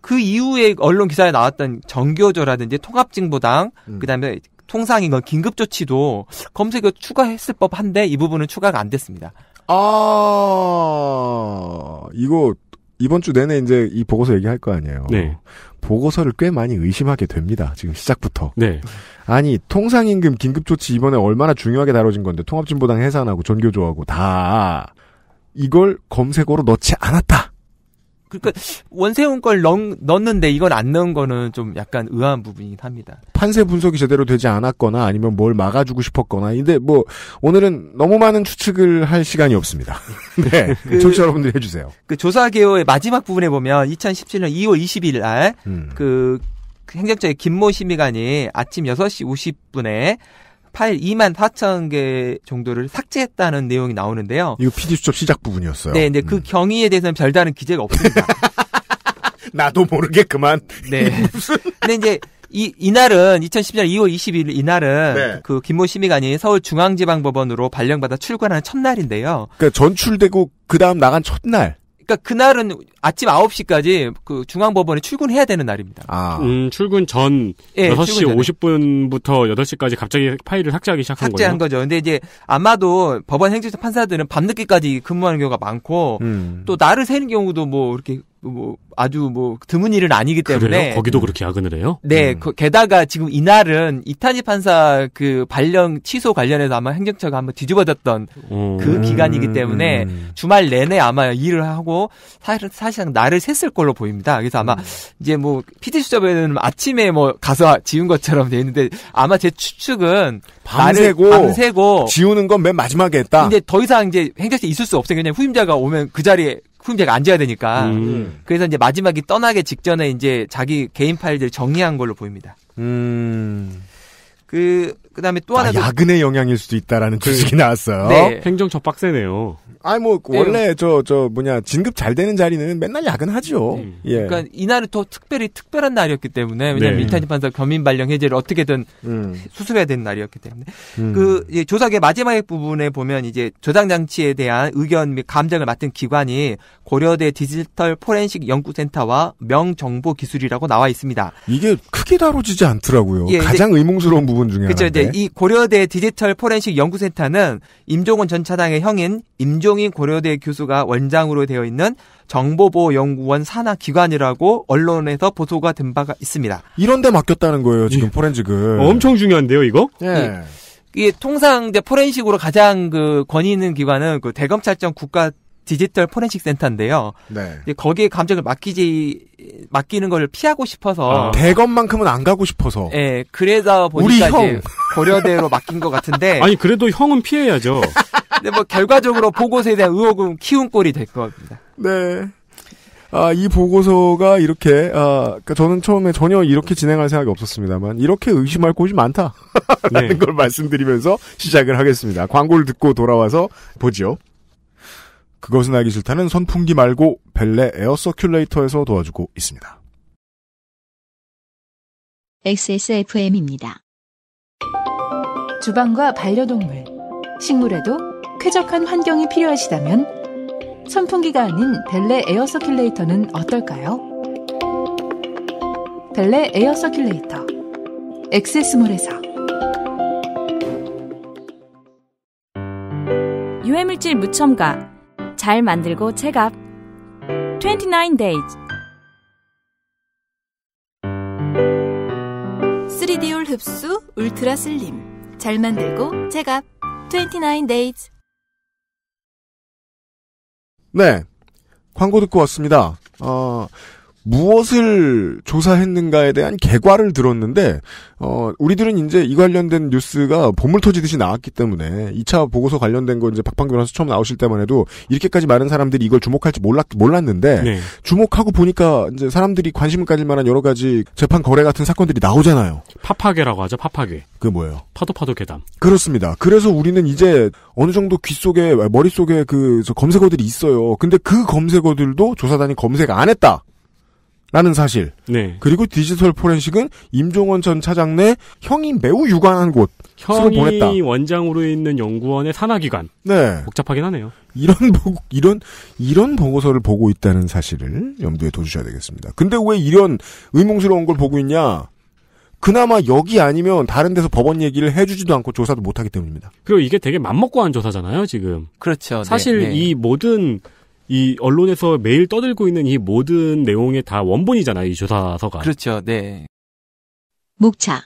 Speaker 1: 그 이후에 언론 기사에 나왔던 정교조라든지 통합진보당 음. 그다음에 통상인 건 긴급조치도 검색어 추가했을 법한데 이 부분은 추가가 안 됐습니다.
Speaker 2: 아, 이거 이번 주 내내 이제 이 보고서 얘기할 거 아니에요. 네. 보고서를 꽤 많이 의심하게 됩니다. 지금 시작부터. 네. 아니 통상임금 긴급조치 이번에 얼마나 중요하게 다뤄진 건데 통합진보당 해산하고 전교조하고 다 이걸 검색어로 넣지 않았다.
Speaker 1: 그러니까 원세훈 걸 넣, 넣었는데 이건 안 넣은 거는 좀 약간 의아한 부분이긴 합니다.
Speaker 2: 판세 분석이 제대로 되지 않았거나 아니면 뭘 막아주고 싶었거나. 근데 뭐 오늘은 너무 많은 추측을 할 시간이 없습니다. 네, 그, 청취자 여러분들 해주세요.
Speaker 1: 그 조사 개요의 마지막 부분에 보면 2017년 2월 20일 날그 음. 그 행정처의 김모 심의관이 아침 6시 50분에 파일 2만 4천 개 정도를 삭제했다는 내용이 나오는데요.
Speaker 2: 이거 PD 수첩 시작 부분이었어요. 네,
Speaker 1: 근데 그 음. 그 경위에 대해서는 별다른 기재가 없습니다. 나도 모르게 그만. 네. 근데 이제 이 이날은 2010년 2월 21일 이날은 네. 그 김모 시민관이 서울중앙지방법원으로 발령받아 출관하는 첫날인데요.
Speaker 2: 그러니까 전출되고 그 다음 나간 첫날.
Speaker 1: 그러니까 그날은 아침 9시까지 그 중앙법원에 출근해야 되는 날입니다.
Speaker 2: 아. 음, 출근 전 예, 6시 출근 50분부터
Speaker 1: 8시까지 갑자기 파일을 삭제하기 시작한 삭제한 거죠. 거죠. 근데 이제 아마도 법원 행정처 판사들은 밤늦게까지 근무하는 경우가 많고 음. 또 날을 새는 경우도 뭐 이렇게 뭐 아주 뭐 드문 일은 아니기 때문에 그래요? 거기도
Speaker 3: 그렇게 야근을 해요? 네,
Speaker 1: 음. 그 게다가 지금 이날은 이탄희 판사 그 발령 취소 관련해서 아마 행정처가 한번 뒤집어졌던 오. 음. 그 기간이기 때문에 음. 주말 내내 아마 일을 하고 사실 사실상 날을 샜을 걸로 보입니다. 그래서 아마 음. 이제 뭐 피디 수첩에는 아침에 뭐 가서 지운 것처럼 돼 있는데 아마 제 추측은 밤새고, 밤새고 지우는 건 맨 마지막에 했다. 근데 더 이상 이제 행정처에 있을 수 없어요. 그냥 후임자가 오면 그 자리에 쿠밍백가 앉아야 되니까. 음. 그래서 이제 마지막에 떠나기 직전에 이제 자기 개인 파일들 정리한 걸로 보입니다. 음. 그 그다음에 또 아, 하나 아,
Speaker 2: 야근의 영향일 수도 있다라는 그, 주식이 나왔어요. 네.
Speaker 1: 행정 접박세네요
Speaker 2: 아니 뭐 네. 원래 저저 저 뭐냐 진급 잘 되는 자리는 맨날 야근하죠. 음. 예. 그러니까
Speaker 1: 이날은 더 특별히 특별한 날이었기 때문에 왜냐하면 네. 이탄희 판사 겸임 발령 해제를 어떻게든 음. 수술해야 되는 날이었기 때문에 음. 그조사계 예, 마지막 부분에 보면 이제 저장 장치에 대한 의견 및 감정을 맡은 기관이 고려대 디지털 포렌식 연구센터와 명정보기술이라고 나와 있습니다. 이게 크게 다뤄지지
Speaker 2: 않더라고요. 예, 가장 의문스러운 부분 중에 그죠하나 네.
Speaker 1: 이 고려대 디지털 포렌식 연구센터는 임종원 전 차장의 형인 임종인 고려대 교수가 원장으로 되어 있는 정보보호연구원 산하 기관이라고 언론에서 보도가 된 바가 있습니다. 이런 데 맡겼다는 거예요, 지금 예. 포렌식을. 엄청 중요한데요, 이거? 예. 예. 이게 통상 이제 포렌식으로 가장 그 권위 있는 기관은 그 대검찰청 국가 디지털 포렌식 센터인데요. 네. 거기에 감정을 맡기지 맡기는 걸 피하고 싶어서 아.
Speaker 2: 대건만큼은 안 가고 싶어서.
Speaker 1: 네, 그래서 보니까 우리 형. 이제 고려대로 맡긴 것 같은데. 아니 그래도 형은 피해야죠. 근데 뭐 결과적으로 보고서에 대한 의혹은 키운 꼴이 될 것같습니다 네. 아, 이 보고서가
Speaker 2: 이렇게, 아, 그러니까 저는 처음에 전혀 이렇게 진행할 생각이 없었습니다만, 이렇게 의심할 곳이 많다. 라는 네. 걸 말씀드리면서 시작을 하겠습니다. 광고를 듣고 돌아와서 보지요. 그것은 알기 싫다는 선풍기 말고 벨레 에어 서큘레이터에서 도와주고 있습니다.
Speaker 1: XSFM입니다. 주방과 반려동물, 식물에도 쾌적한 환경이 필요하시다면 선풍기가 아닌 벨레 에어 서큘레이터는 어떨까요? 벨레 에어 서큘레이터 x s 몰에서 유해물질 무첨가 잘 만들고 체갑 29 days 3D올 흡수 울트라 슬림 잘 만들고 체갑 29 days
Speaker 2: 네 광고 듣고 왔습니다 어 무엇을 조사했는가에 대한 개괄을 들었는데 어 우리들은 이제 이 관련된 뉴스가 보물 터지듯이 나왔기 때문에 2차 보고서 관련된 거 이제 박판규 변호사 처음 나오실 때만 해도 이렇게까지 많은 사람들이 이걸 주목할지 몰랐 몰랐는데 네. 주목하고 보니까 이제 사람들이 관심을 가질 만한 여러 가지 재판 거래 같은 사건들이 나오잖아요.
Speaker 3: 파파괴라고 하죠. 파파괴. 그 뭐예요? 파도 파도 계단.
Speaker 2: 그렇습니다. 그래서 우리는 이제 어느 정도 귀 속에 머릿 속에 그 검색어들이 있어요. 근데 그 검색어들도 조사단이 검색 안 했다. 라는 사실. 네. 그리고 디지털 포렌식은 임종원 전 차장 내 형이 매우 유관한 곳. 형이 보냈다.
Speaker 3: 원장으로 있는 연구원의 산하기관. 네. 복잡하긴 하네요.
Speaker 2: 이런 보고, 이런 이런 보고서를 보고 있다는 사실을 염두에 둬주셔야 되겠습니다. 근데 왜 이런 의문스러운 걸 보고 있냐? 그나마 여기 아니면 다른 데서 법원 얘기를 해주지도 않고 조사도 못하기 때문입니다.
Speaker 3: 그리고 이게 되게 맘먹고 한 조사잖아요, 지금. 그렇죠. 네, 사실 네, 네. 이 모든 이 언론에서 매일 떠들고 있는 이 모든 내용의 다
Speaker 1: 원본이잖아요, 이 조사서가. 그렇죠, 네. 목차.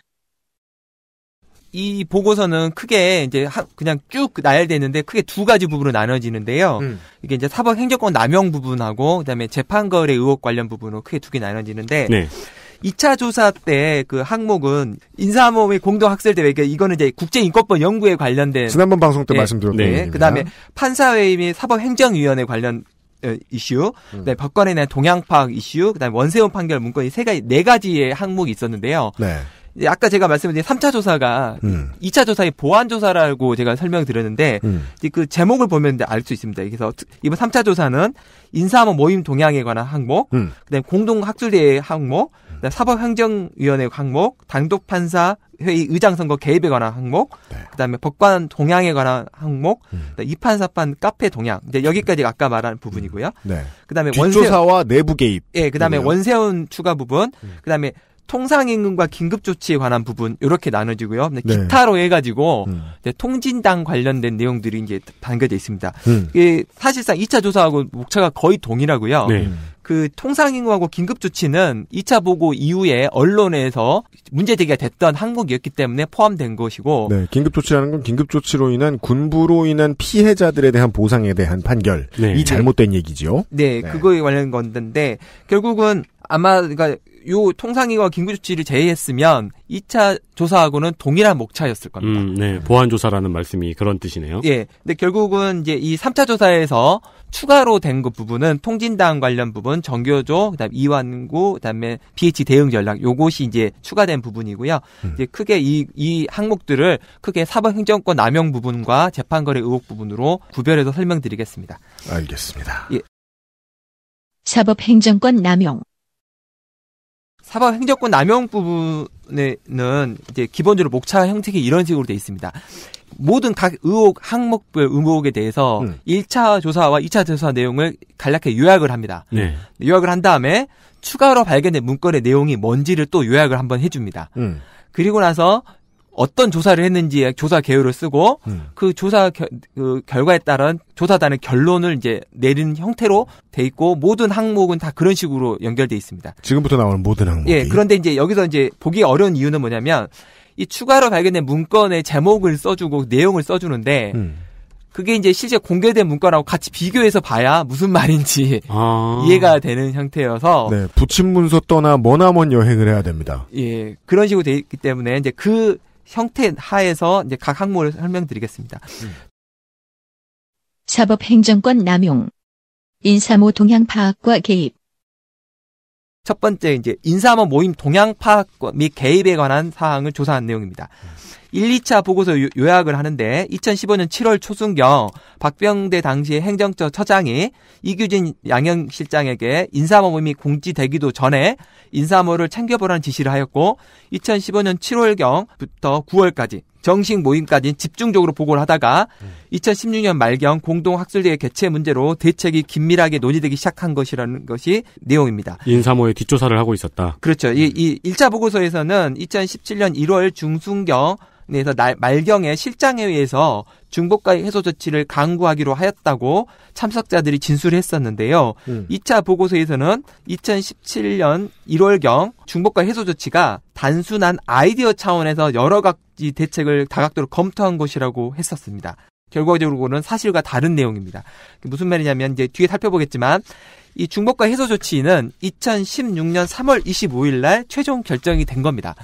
Speaker 1: 이 보고서는 크게 이제 그냥 쭉 나열되는데 크게 두 가지 부분으로 나눠지는데요. 음. 이게 이제 사법 행정권 남용 부분하고 그다음에 재판 거래 의혹 관련 부분으로 크게 두 개 나눠지는데 네. 2차 조사 때 그 항목은 인사모의 공동학살대회 그러니까 이거는 이제 국제인권법 연구에 관련된. 지난번 방송 때 네. 말씀드렸던. 네. 그 다음에 판사회의 및 사법행정위원회 관련 어, 이슈, 음. 네, 법관의 에 동양파 이슈, 그다음 에 원세훈 판결 문건 이세 가지 네 가지의 항목이 있었는데요. 네. 아까 제가 말씀드린 3차 조사가 음. 2차 조사의 보완 조사라고 제가 설명드렸는데 음. 그 제목을 보면 알 수 있습니다. 그래서 이번 3차 조사는 인사모 모임 동향에 관한 항목, 음. 그다음 공동 학술대의 항목, 사법행정위원회 항목, 당독 판사 회의 의장 선거 개입에 관한 항목, 네. 그다음에 법관 동향에 관한 항목, 음. 이판사판 카페 동향. 이제 여기까지 가 아까 말한 부분이고요. 음. 네. 그다음에 원조사와 내부 개입. 예, 그다음에 그러네 원세훈 추가 부분, 음. 그다음에 통상임금과 긴급조치에 관한 부분 이렇게 나눠지고요. 네. 기타로 해가지고 음. 통진당 관련된 내용들이 이제 담겨져 있습니다. 음. 이게 사실상 2차 조사하고 목차가 거의 동일하고요. 네. 음. 그통상인구하고 긴급조치는 2차 보고 이후에 언론에서 문제제기가 됐던 항목이었기 때문에 포함된 것이고.
Speaker 2: 네, 긴급조치라는 건 긴급조치로 인한 군부로 인한 피해자들에 대한 보상에 대한 판결. 네. 이 잘못된 얘기죠
Speaker 1: 네, 네. 그거에 관련 된 건데 결국은 아마 그러니까 요통상위와 긴급조치를 제외했으면 2차 조사하고는 동일한 목차였을 겁니다.
Speaker 3: 음, 네, 보안 조사라는 말씀이 그런 뜻이네요. 예,
Speaker 1: 근데 결국은 이제 이 3차 조사에서 추가로 된 그 부분은 통진당 관련 부분, 정교조, 그다음 이완구, 그다음에 BH 대응 전략 요것이 이제 추가된 부분이고요. 음. 이제 크게 이 이 항목들을 크게 사법행정권 남용 부분과 재판거래 의혹 부분으로 구별해서 설명드리겠습니다. 알겠습니다. 예. 사법행정권 남용 사법 행정권 남용 부분에는 이제 기본적으로 목차 형식이 이런 식으로 돼 있습니다. 모든 각 의혹 항목별 의혹에 대해서 음. 1차 조사와 2차 조사 내용을 간략히 요약을 합니다. 네. 요약을 한 다음에 추가로 발견된 문건의 내용이 뭔지를 또 요약을 한번 해줍니다. 음. 그리고 나서 어떤 조사를 했는지 조사 개요를 쓰고 음. 그 조사 겨, 그 결과에 따른 조사단의 결론을 이제 내린 형태로 돼 있고 모든 항목은 다 그런 식으로 연결돼 있습니다.
Speaker 2: 지금부터 나오는 모든 항목.
Speaker 1: 예. 그런데 이제 여기서 이제 보기 어려운 이유는 뭐냐면 이 추가로 발견된 문건의 제목을 써주고 내용을 써주는데 음. 그게 이제 실제 공개된 문건하고 같이 비교해서 봐야 무슨 말인지 아~ 이해가 되는 형태여서
Speaker 2: 네, 부친 문서 떠나 머나먼 여행을 해야 됩니다.
Speaker 1: 예, 그런 식으로 돼 있기 때문에 이제 그 형태 하에서 이제 각 항목을 설명드리겠습니다. 음. 사법행정권 남용, 인사모 동향 파악과 개입. 첫 번째 이제 인사모 모임 동향 파악 및 개입에 관한 사항을 조사한 내용입니다. 음. 1, 2차 보고서 요약을 하는데 2015년 7월 초순경 박병대 당시 행정처 처장이 이규진 양형실장에게 인사모임이 공지되기도 전에 인사모를 챙겨보라는 지시를 하였고 2015년 7월경부터 9월까지 정식 모임까지 집중적으로 보고를 하다가 2016년 음. 말경 공동학술대회 개최 문제로 대책이 긴밀하게 논의되기 시작한 것이라는 것이 내용입니다. 인사모의 뒷조사를 하고 있었다. 그렇죠. 이, 음. 이 1차 보고서에서는 2017년 1월 중순경 에서 말경의 실장에 의해서 중복가입 해소 조치를 강구하기로 하였다고 참석자들이 진술했었는데요. 음. 2차 보고서에서는 2017년 1월경 중복가입 해소 조치가 단순한 아이디어 차원에서 여러 가지 대책을 다각도로 검토한 것이라고 했었습니다. 결과적으로는 사실과 다른 내용입니다. 무슨 말이냐면 이제 뒤에 살펴보겠지만 이 중복과 해소 조치는 2016년 3월 25일 날 최종 결정이 된 겁니다.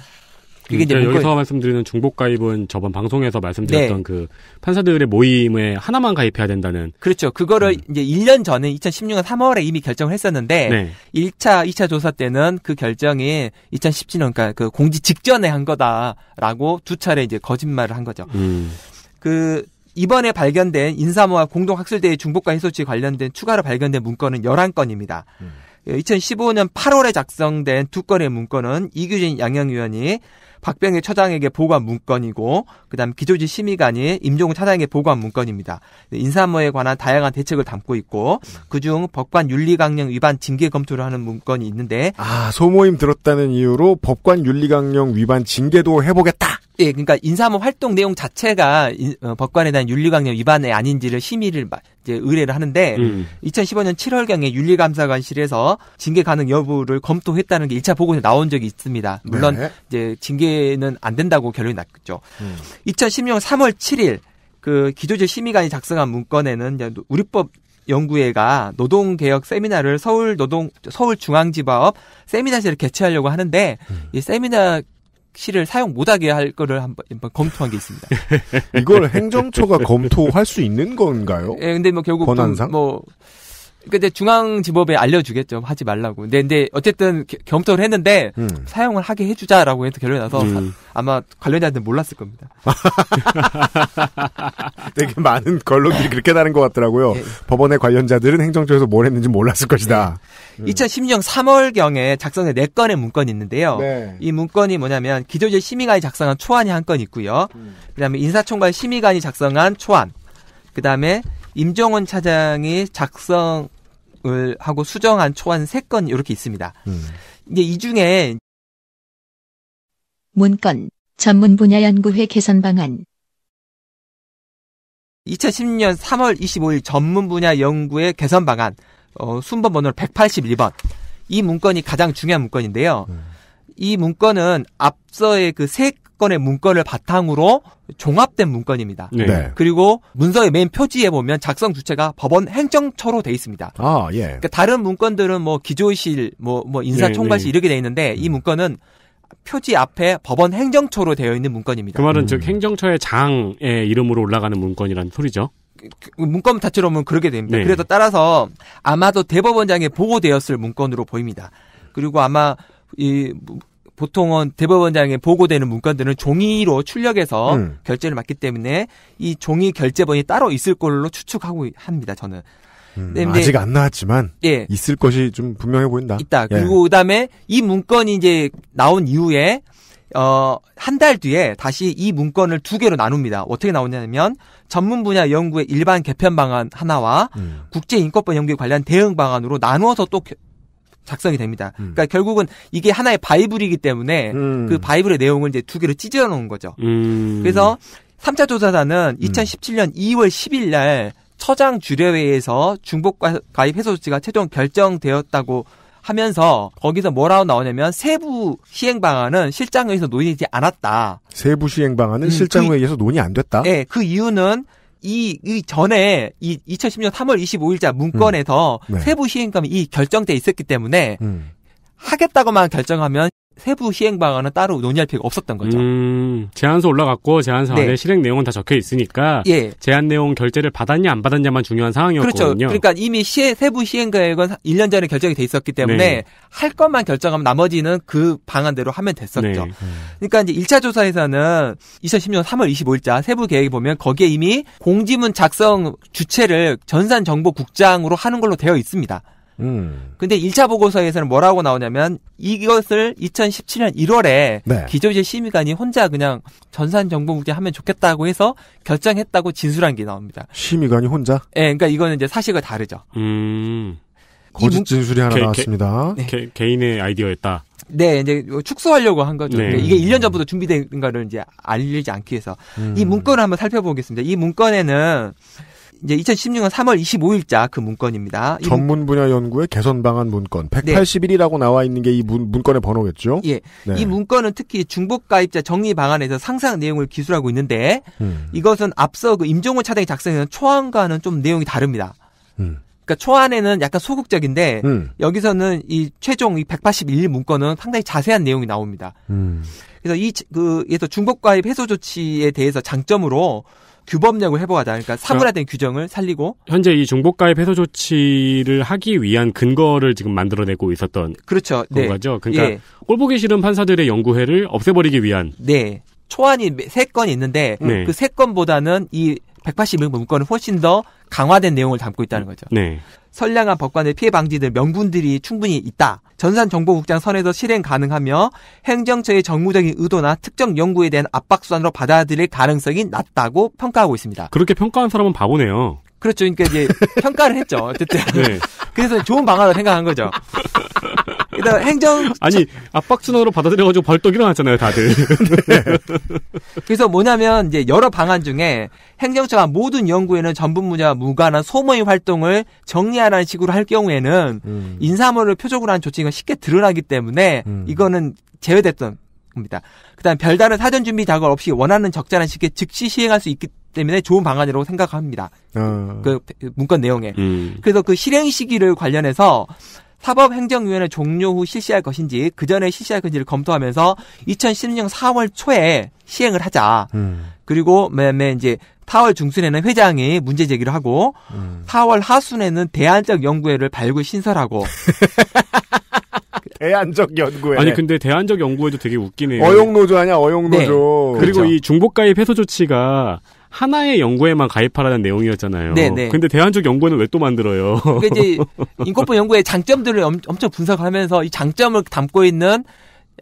Speaker 1: 이게 이제 여기서 문건...
Speaker 3: 말씀드리는 중복 가입은 저번 방송에서 말씀드렸던 네. 그 판사들의 모임에 하나만 가입해야 된다는 그렇죠.
Speaker 1: 그거를 음. 이제 1년 전에 2016년 3월에 이미 결정을 했었는데 네. 1차 2차 조사 때는 그 결정이 2017년 그러니까 그 공지 직전에 한 거다라고 두 차례 이제 거짓말을 한 거죠. 음. 그 이번에 발견된 인사모와 공동학술대회 중복과 해소치 관련된 추가로 발견된 문건은 11건입니다. 음. 2015년 예, 8월에 작성된 두 건의 문건은 이규진 양양위원이 박병희 처장에게 보관 문건이고 그다음 기조지 심의관이 임종우 차장에게 보관 문건입니다. 네, 인사무에 관한 다양한 대책을 담고 있고 그중 법관 윤리강령 위반 징계 검토를 하는 문건이 있는데 아
Speaker 2: 소모임 들었다는 이유로 법관 윤리강령 위반 징계도 해보겠다.
Speaker 1: 예, 그러니까 인사무 활동 내용 자체가 어, 법관에 대한 윤리강령 위반이 아닌지를 심의를 이제 의뢰를 하는데 음. 2015년 7월경에 윤리감사관실에서 징계 가능 여부를 검토했다는 게 1차 보고서 에 나온 적이 있습니다. 물론 네. 이제 징계 조치는 안 된다고 결론이 났죠. 음. 2 0 1 0년 3월 7일 그 기조제 심의관이 작성한 문건에는 우리법 연구회가 노동개혁 세미나를 서울 노동 서울중앙지법 세미나실을 개최하려고 하는데 음. 이 세미나 실을 사용 못하게 할 거를 한번, 검토한 게 있습니다.
Speaker 2: 이걸 행정처가 검토할 수 있는 건가요? 예, 근데 뭐 결국 그 권한상?
Speaker 1: 뭐 근데 그러니까 중앙지법에 알려주겠죠. 하지 말라고. 근데, 근데 어쨌든 경험을 했는데 음. 사용을 하게 해주자라고 해서 결론이 나서 음. 아마 관련자들은 몰랐을 겁니다. 되게 많은 걸로들이 그렇게 다른 것 같더라고요. 네.
Speaker 2: 법원의 관련자들은 행정처에서 뭘 했는지 몰랐을 것이다.
Speaker 1: 네. 음. 2016년 3월경에 작성된 4건의 문건이 있는데요. 네. 이 문건이 뭐냐면 기조실 심의관이 작성한 초안이 한 건 있고요. 음. 그 다음에 인사총괄 심의관이 작성한 초안. 그 다음에 임정원 차장이 작성을 하고 수정한 초안 세건 이렇게 있습니다. 음. 이제 이 중에 문건 전문 분야 연구회 개선 방안 2 0 1 0년 3월 25일 전문 분야 연구회 개선 방안 어, 순번 번호 181번 이 문건이 가장 중요한 문건인데요. 음. 이 문건은 앞서의 그세 사건의 문건을 바탕으로 종합된 문건입니다. 네. 네. 그리고 문서의 맨 표지에 보면 작성 주체가 법원 행정처로 돼 있습니다.
Speaker 3: 아, 예. 그러니까
Speaker 1: 다른 문건들은 뭐 기조실, 뭐, 뭐 인사총괄실 네, 네. 이렇게 돼 있는데 이 음. 문건은 표지 앞에 법원 행정처로 되어 있는 문건입니다. 그 말은 음. 즉 행정처의 장의 이름으로 올라가는 문건이라는 소리죠. 그, 그, 그 문건 자체로 보면 그렇게 됩니다. 네. 그래서 따라서 아마도 대법원장에 보고되었을 문건으로 보입니다. 그리고 아마 이 보통은 대법원장에 보고되는 문건들은 종이로 출력해서 음. 결제를 맡기 때문에 이 종이 결제본이 따로 있을 걸로 추측하고 합니다. 저는. 음, 네, 아직 안
Speaker 2: 나왔지만 예. 있을 것이 좀 분명해 보인다. 있다. 예. 그리고
Speaker 1: 그다음에 이 문건이 이제 나온 이후에 어, 한 달 뒤에 다시 이 문건을 두 개로 나눕니다. 어떻게 나오냐면 전문 분야 연구의 일반 개편 방안 하나와 음. 국제 인권법 연구에 관련 대응 방안으로 나누어서 또 작성이 됩니다. 음. 그러니까 결국은 이게 하나의 바이블이기 때문에 음. 그 바이블의 내용을 이제 두 개로 찢어 놓은 거죠. 음. 그래서 3차 조사단은 2017년 2월 10일 날 처장 주례회에서 중복 가입 해소 조치가 최종 결정되었다고 하면서 거기서 뭐라고 나오냐면 세부 시행 방안은 실장회에서 논의되지 않았다.
Speaker 2: 세부 시행 방안은 음, 실장회에서
Speaker 1: 그, 논의 안 됐다. 네, 그 이유는 이, 이 전에 이 2010년 3월 25일자 문건에서 음. 네. 세부 시행감이 이 결정돼 있었기 때문에 음. 하겠다고만 결정하면 세부 시행 방안은 따로 논의할 필요가 없었던 거죠. 음, 제안서 올라갔고
Speaker 3: 제안서 안에 네. 실행 내용은 다 적혀 있으니까 예. 제안 내용 결제를 받았냐 안 받았냐만 중요한 상황이었거든요. 그렇죠. 그러니까
Speaker 1: 이미 시, 세부 시행 계획은 1년 전에 결정이 돼 있었기 때문에 네. 할 것만 결정하면 나머지는 그 방안대로 하면 됐었죠. 네. 그러니까 이제 1차 조사에서는 2010년 3월 25일자 세부 계획에 보면 거기에 이미 공지문 작성 주체를 전산정보국장으로 하는 걸로 되어 있습니다. 음. 근데 1차 보고서에서는 뭐라고 나오냐면 이것을 2017년 1월에 네. 기조제 심의관이 혼자 그냥 전산 정보국제 하면 좋겠다고 해서 결정했다고 진술한 게 나옵니다.
Speaker 2: 심의관이 혼자?
Speaker 1: 예, 네, 그러니까 이거는 이제 사실과 다르죠.
Speaker 3: 음. 거짓 진술이 하나 게, 나왔습니다. 게, 네. 개, 인의 아이디어였다.
Speaker 1: 네, 이제 축소하려고 한 거죠. 네. 이게 1년 전부터 준비된 거를 이제 알리지 않기 위해서 음. 이 문건을 한번 살펴보겠습니다. 이 문건에는 이제 2016년 3월 25일자 그 문건입니다. 전문
Speaker 2: 분야 연구의 개선 방안 문건
Speaker 1: 181이라고 네. 나와 있는 게 이
Speaker 2: 문건의 번호겠죠? 예. 네. 이
Speaker 1: 문건은 특히 중복 가입자 정리 방안에서 상상 내용을 기술하고 있는데 음. 이것은 앞서 그 임종호 차장이 작성한 초안과는 좀 내용이 다릅니다. 음. 그러니까 초안에는 약간 소극적인데 음. 여기서는 이 최종 이181 문건은 상당히 자세한 내용이 나옵니다. 음. 그래서 이그 중복 가입 해소 조치에 대해서 장점으로 규범력을회복하다 그러니까 사문화된 그러니까 규정을 살리고
Speaker 3: 현재 이 중복가입 해소 조치를 하기 위한 근거를 지금 만들어내고 있었던 그렇죠. 네. 거죠. 그러니까 예. 꼴보기 싫은 판사들의 연구회를 없애버리기 위한
Speaker 1: 네. 초안이 세 건 있는데 네. 그세 건보다는 이 180명 문건은 훨씬 더 강화된 내용을 담고 있다는 거죠. 네. 선량한 법관의 피해 방지 등 명분들이 충분히 있다. 전산 정보국장 선에서 실행 가능하며 행정처의 정무적인 의도나 특정 연구에 대한 압박 수단으로 받아들일 가능성이 낮다고 평가하고 있습니다.
Speaker 3: 그렇게 평가한 사람은 바보네요.
Speaker 1: 그렇죠. 그러니까 이제 평가를 했죠. 어쨌든. 네. 그래서 좋은 방안을 생각한 거죠. 일단 행정 아니 압박순환으로 받아들여가지고 벌떡 일어났잖아요 다들. 네. 그래서 뭐냐면 이제 여러 방안 중에 행정처가 모든 연구에는 전분 분야 무관한 소모의 활동을 정리하라는 식으로 할 경우에는 음. 인사물을 표적으로 한 조치가 쉽게 드러나기 때문에 음. 이거는 제외됐던 겁니다. 그다음 별다른 사전 준비 작업 없이 원하는 적절한 시기에 즉시 시행할 수 있기 때문에 좋은 방안이라고 생각합니다. 어. 그 문건 내용에. 음. 그래서 그 실행 시기를 관련해서 사법 행정위원회 종료 후 실시할 것인지 그 전에 실시할 것인지를 검토하면서 2016년 4월 초에 시행을 하자. 음. 그리고 매매 이제 4월 중순에는 회장이 문제 제기를 하고 음. 4월 하순에는 대안적 연구회를 발굴 신설하고
Speaker 2: 대안적 연구회 아니
Speaker 1: 근데 대안적 연구회도 되게 웃기네요. 어용노조
Speaker 2: 아니야 어용노조. 네. 그리고 그렇죠. 이 중복
Speaker 3: 가입 해소 조치가 하나의 연구에만 가입하라는 내용이었잖아요. 네네. 네. 근데 대한적 연구에는왜 또 만들어요? 그러 그러니까 이제 인권법
Speaker 1: 연구의 장점들을 엄, 청 분석하면서 이 장점을 담고 있는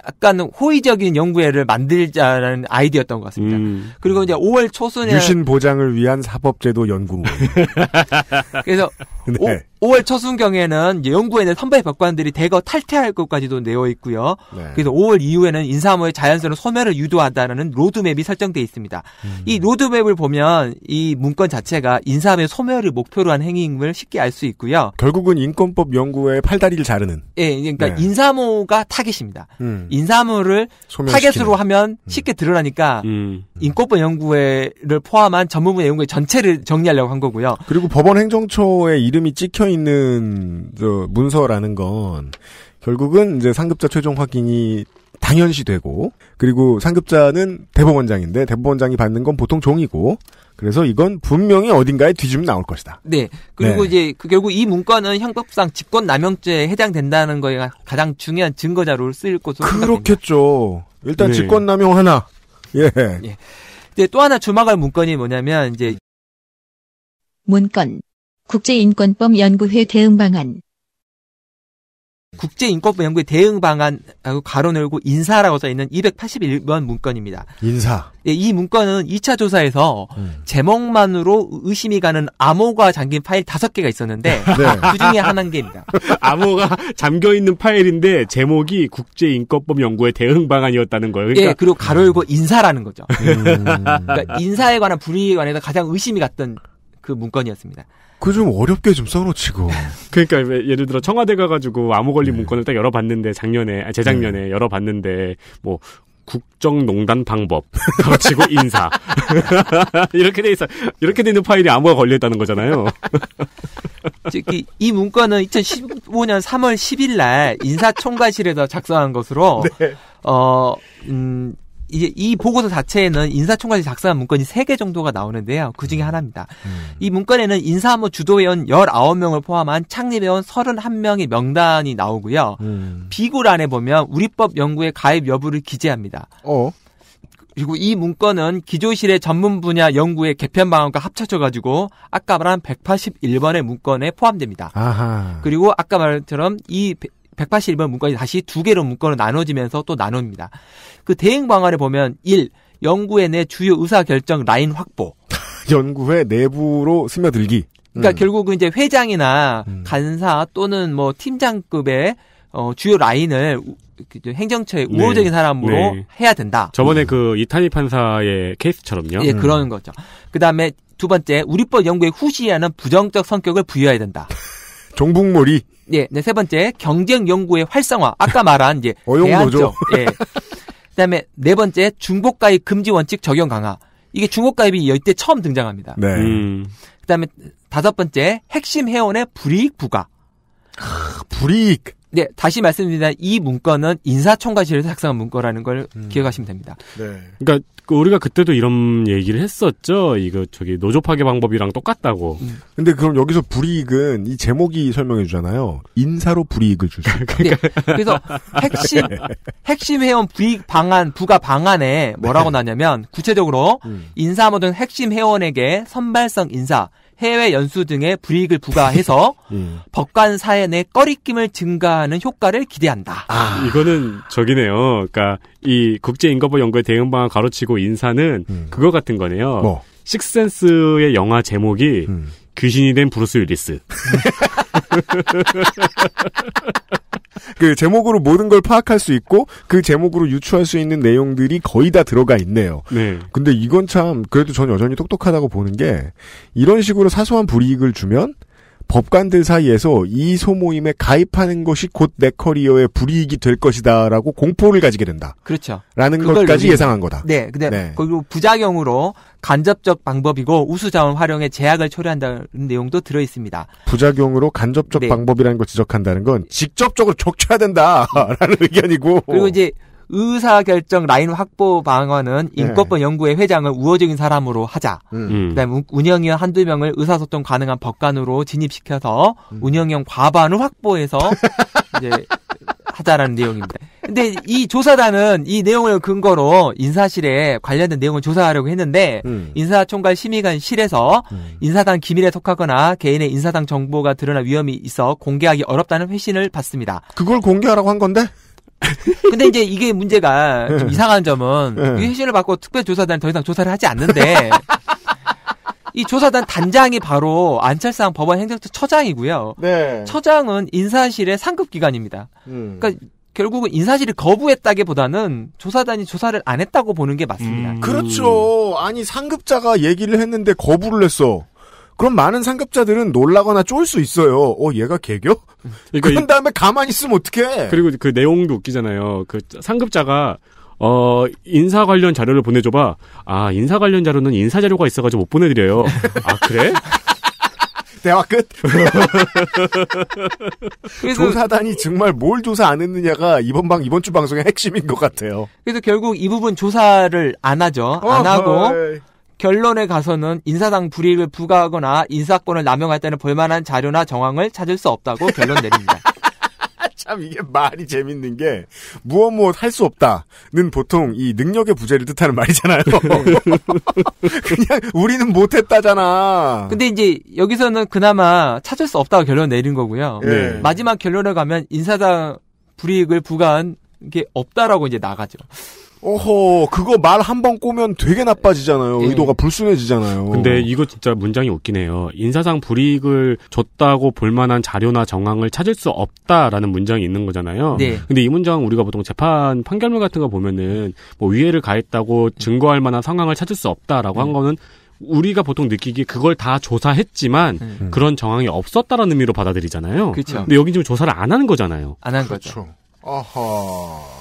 Speaker 1: 약간 호의적인 연구회를 만들자라는 아이디어였던 것 같습니다. 음. 그리고 이제 5월 초순에 유신
Speaker 2: 보장을 위한 사법제도 연구모.
Speaker 1: 그래서 네. 5, 월 초순경에는 연구회는 선배 법관들이 대거 탈퇴할 것까지도 내어 있고요. 네. 그래서 5월 이후에는 인사모의 자연스러운 소멸을 유도한다는 로드맵이 설정돼 있습니다. 음. 이 로드맵을 보면 이 문건 자체가 인사모의 소멸을 목표로 한 행위임을 쉽게 알 수 있고요. 결국은 인권법 연구의 팔다리를 자르는. 예, 그러니까 네, 그러니까 인사모가 타겟입니다. 음. 인사모를 타겟으로 하면 음. 쉽게 드러나니까 음. 인권법 연구회를 포함한 전문분 연구회 전체를 정리하려고 한 거고요.
Speaker 2: 그리고 법원 행정처의 이름 이름이 찍혀 있는 저 문서라는 건 결국은 이제 상급자 최종 확인이 당연시 되고 그리고 상급자는 대법원장인데 대법원장이 받는 건 보통 종이고 그래서 이건 분명히 어딘가에 뒤집으면 나올 것이다. 네.
Speaker 1: 그리고 네. 이제 그 결국 이 문건은 형법상 직권 남용죄에 해당된다는 거에 가장 중요한 증거 자료를 쓰일 것으로 그렇겠죠. 일단 네. 직권
Speaker 2: 남용 하나. 예.
Speaker 1: 예. 이제 또 하나 주막할 문건이 뭐냐면 이제 문건 국제인권법연구회 대응방안 국제인권법연구회 대응방안 가로 열고 인사라고 써있는 281번 문건입니다. 인사. 예, 이 문건은 2차 조사에서 음. 제목만으로 의심이 가는 암호가 잠긴 파일 5개가 있었는데 네. 그중에 하나인 게입니다. 암호가 잠겨있는 파일인데 제목이 국제인권법연구회 대응방안이었다는 거예요. 그러니까... 예, 그리고 가로 열고 인사라는 거죠. 음. 그러니까 인사에 관한 불의에 관해서 가장 의심이 갔던 그 문건이었습니다. 그
Speaker 2: 좀 어렵게 좀 써놓치고.
Speaker 3: 그러니까 예를 들어 청와대 가가지고 암호 관리 네. 문건을 딱 열어봤는데 작년에 아, 재작년에 네. 열어봤는데 뭐 국정농단 방법 거치고 인사
Speaker 1: 이렇게 돼 있어 이렇게 되는 파일이 암호가 걸려 있다는 거잖아요. 특이 문건은 2015년 3월 10일 날 인사총괄실에서 작성한 것으로 네. 어 음. 이제 이 보고서 자체에는 인사총괄이 작성한 문건이 세 개 정도가 나오는데요. 그 중에 음. 하나입니다. 음. 이 문건에는 인사안무 주도회원 19명을 포함한 창립회원 31명의 명단이 나오고요. 음. 비굴안에 보면 우리법 연구에 가입 여부를 기재합니다. 어. 그리고 이 문건은 기조실의 전문 분야 연구의 개편 방안과 합쳐져 가지고 아까 말한 181번의 문건에 포함됩니다.
Speaker 2: 아하.
Speaker 1: 그리고 아까 말처럼 이 181번 문건이 다시 두 개로 문건으로 나눠지면서 또 나눕니다. 그 대응 방안을 보면 1. 연구회 내 주요 의사 결정 라인 확보.
Speaker 2: 연구회 내부로 스며들기. 그러니까 음.
Speaker 1: 결국은 이제 회장이나 음. 간사 또는 뭐 팀장급의 어, 주요 라인을 그 행정처의 네. 우호적인 네. 사람으로 네. 해야 된다. 저번에 음. 그 이탄희 판사의 케이스처럼요. 예, 음. 그런 거죠. 그 다음에 두 번째, 우리법 연구에 후시하는 부정적 성격을 부여해야 된다. 종북몰이. 예, 네, 세 번째 경쟁 연구의 활성화. 아까 말한 이제 어, 대안적. 예. 그다음에 네 번째 중복 가입 금지 원칙 적용 강화. 이게 중복 가입이 이때 처음 등장합니다. 네. 음. 그다음에 다섯 번째 핵심 회원의 불이익 부과. 아, 불이익. 네, 다시 말씀드리면 이 문건은 인사청과실에서 작성한 문건이라는 걸 음. 기억하시면 됩니다. 네. 그러니까 그 우리가 그때도
Speaker 3: 이런 얘기를 했었죠. 이거 저기 노조 파괴 방법이랑 똑같다고. 음.
Speaker 1: 근데 그럼
Speaker 2: 여기서 불이익은 이 제목이 설명해 주잖아요. 인사로 불이익을 줄수 있다. 네. 그래서 핵심
Speaker 1: 핵심 회원 불이익 방안 부가 방안에 뭐라고 네. 나냐면 구체적으로 음. 인사 모든 핵심 회원에게 선발성 인사 해외 연수 등의 불이익을 부과해서 음. 법관 사안의 꺼리낌을 증가하는 효과를 기대한다. 아.
Speaker 3: 이거는 저기네요. 그러니까 이국제인거법 연구의 대응 방안 가로치고 인사는 음. 그거 같은 거네요. 뭐. 식스센스의 영화 제목이 음. 귀신이 된 브루스 윌리스.
Speaker 2: 그 제목으로 모든 걸 파악할 수 있고 그 제목으로 유추할 수 있는 내용들이 거의 다 들어가 있네요. 네. 근데 이건 참 그래도 전 여전히 똑똑하다고 보는 게 이런 식으로 사소한 불이익을 주면 법관들 사이에서 이 소모임에 가입하는 것이 곧 내 커리어의 불이익이 될 것이다라고 공포를 가지게 된다.
Speaker 1: 그렇죠. 라는 것까지 여기... 예상한 거다. 네, 근데 네. 그리고 부작용으로 간접적 방법이고 우수자원 활용에 제약을 초래한다는 내용도 들어 있습니다.
Speaker 2: 부작용으로 간접적 네. 방법이라는 걸 지적한다는 건 직접적으로
Speaker 1: 적쳐야 된다라는 의견이고. 그리고 이제 의사결정 라인 확보 방안은 네. 인권법 연구회 회장을 우호적인 사람으로 하자. 음. 음. 그다음 운영위원 한두 명을 의사소통 가능한 법관으로 진입시켜서 음. 운영위원 과반을 확보해서 이제 하자라는 내용입니다. 근데 이 조사단은 이 내용을 근거로 인사실에 관련된 내용을 조사하려고 했는데 음. 인사총괄 심의관 실에서 음. 인사당 기밀에 속하거나 개인의 인사당 정보가 드러날 위험이 있어 공개하기 어렵다는 회신을 받습니다.
Speaker 2: 그걸 공개하라고 한 건데?
Speaker 1: 근데 이제 이게 문제가 예. 좀 이상한 점은 예. 이 회신을 받고 특별조사단이 더 이상 조사를 하지 않는데 이 조사단 단장이 바로 안철상 법원 행정처 처장이고요. 네. 처장은 인사실의 상급 기관입니다. 음. 그러니까 결국은 인사실이 거부했다기보다는 조사단이 조사를 안 했다고 보는 게 맞습니다. 음. 그렇죠.
Speaker 2: 아니 상급자가 얘기를 했는데 거부를 했어. 그럼 많은 상급자들은 놀라거나 쫄 수 있어요. 어, 얘가 개교 음. 그러니까 그런 다음에 가만히 있으면 어떡해?
Speaker 3: 그리고 그 내용도 웃기잖아요. 그 상급자가 어, 인사 관련 자료를 보내줘봐. 아, 인사 관련 자료는 인사 자료가 있어가지고 못 보내드려요. 아, 그래?
Speaker 2: 대화 끝.
Speaker 1: 그래서, 조사단이
Speaker 2: 정말 뭘 조사 안 했느냐가 이번 방
Speaker 1: 이번 주 방송의 핵심인 것 같아요. 그래서 결국 이 부분 조사를 안 하죠. 안 하고 결론에 가서는 인사상 불이익을 부과하거나 인사권을 남용할 때는 볼만한 자료나 정황을 찾을 수 없다고 결론 내립니다.
Speaker 2: 참 이게 말이 재밌는 게 무엇 무엇 할 수 없다는 보통 이 능력의 부재를 뜻하는 말이잖아요. 그냥 우리는 못했다잖아.
Speaker 1: 근데 이제 여기서는 그나마 찾을 수 없다고 결론 내린 거고요. 네. 마지막 결론에 가면 인사상 불이익을 부과한 게 없다라고 이제 나가죠.
Speaker 2: 오호 그거 말 한 번 꼬면 되게 나빠지잖아요. 예. 의도가 불순해지잖아요. 근데 이거 진짜 문장이 웃기네요 인사상 불이익을
Speaker 3: 줬다고 볼만한 자료나 정황을 찾을 수 없다라는 문장이 있는 거잖아요. 네. 근데 이 문장 우리가 보통 재판 판결문 같은 거 보면은 뭐 위해를 가했다고 증거할 만한 상황을 찾을 수 없다라고 음. 한 네. 거는 우리가 보통 느끼기 그걸 다 조사했지만 네. 음. 그런 정황이 없었다라는
Speaker 1: 의미로 받아들이잖아요. 그렇죠. 근데 여기 지금 조사를 안 하는 거잖아요. 안 한 거죠. 그렇죠.
Speaker 2: 아하.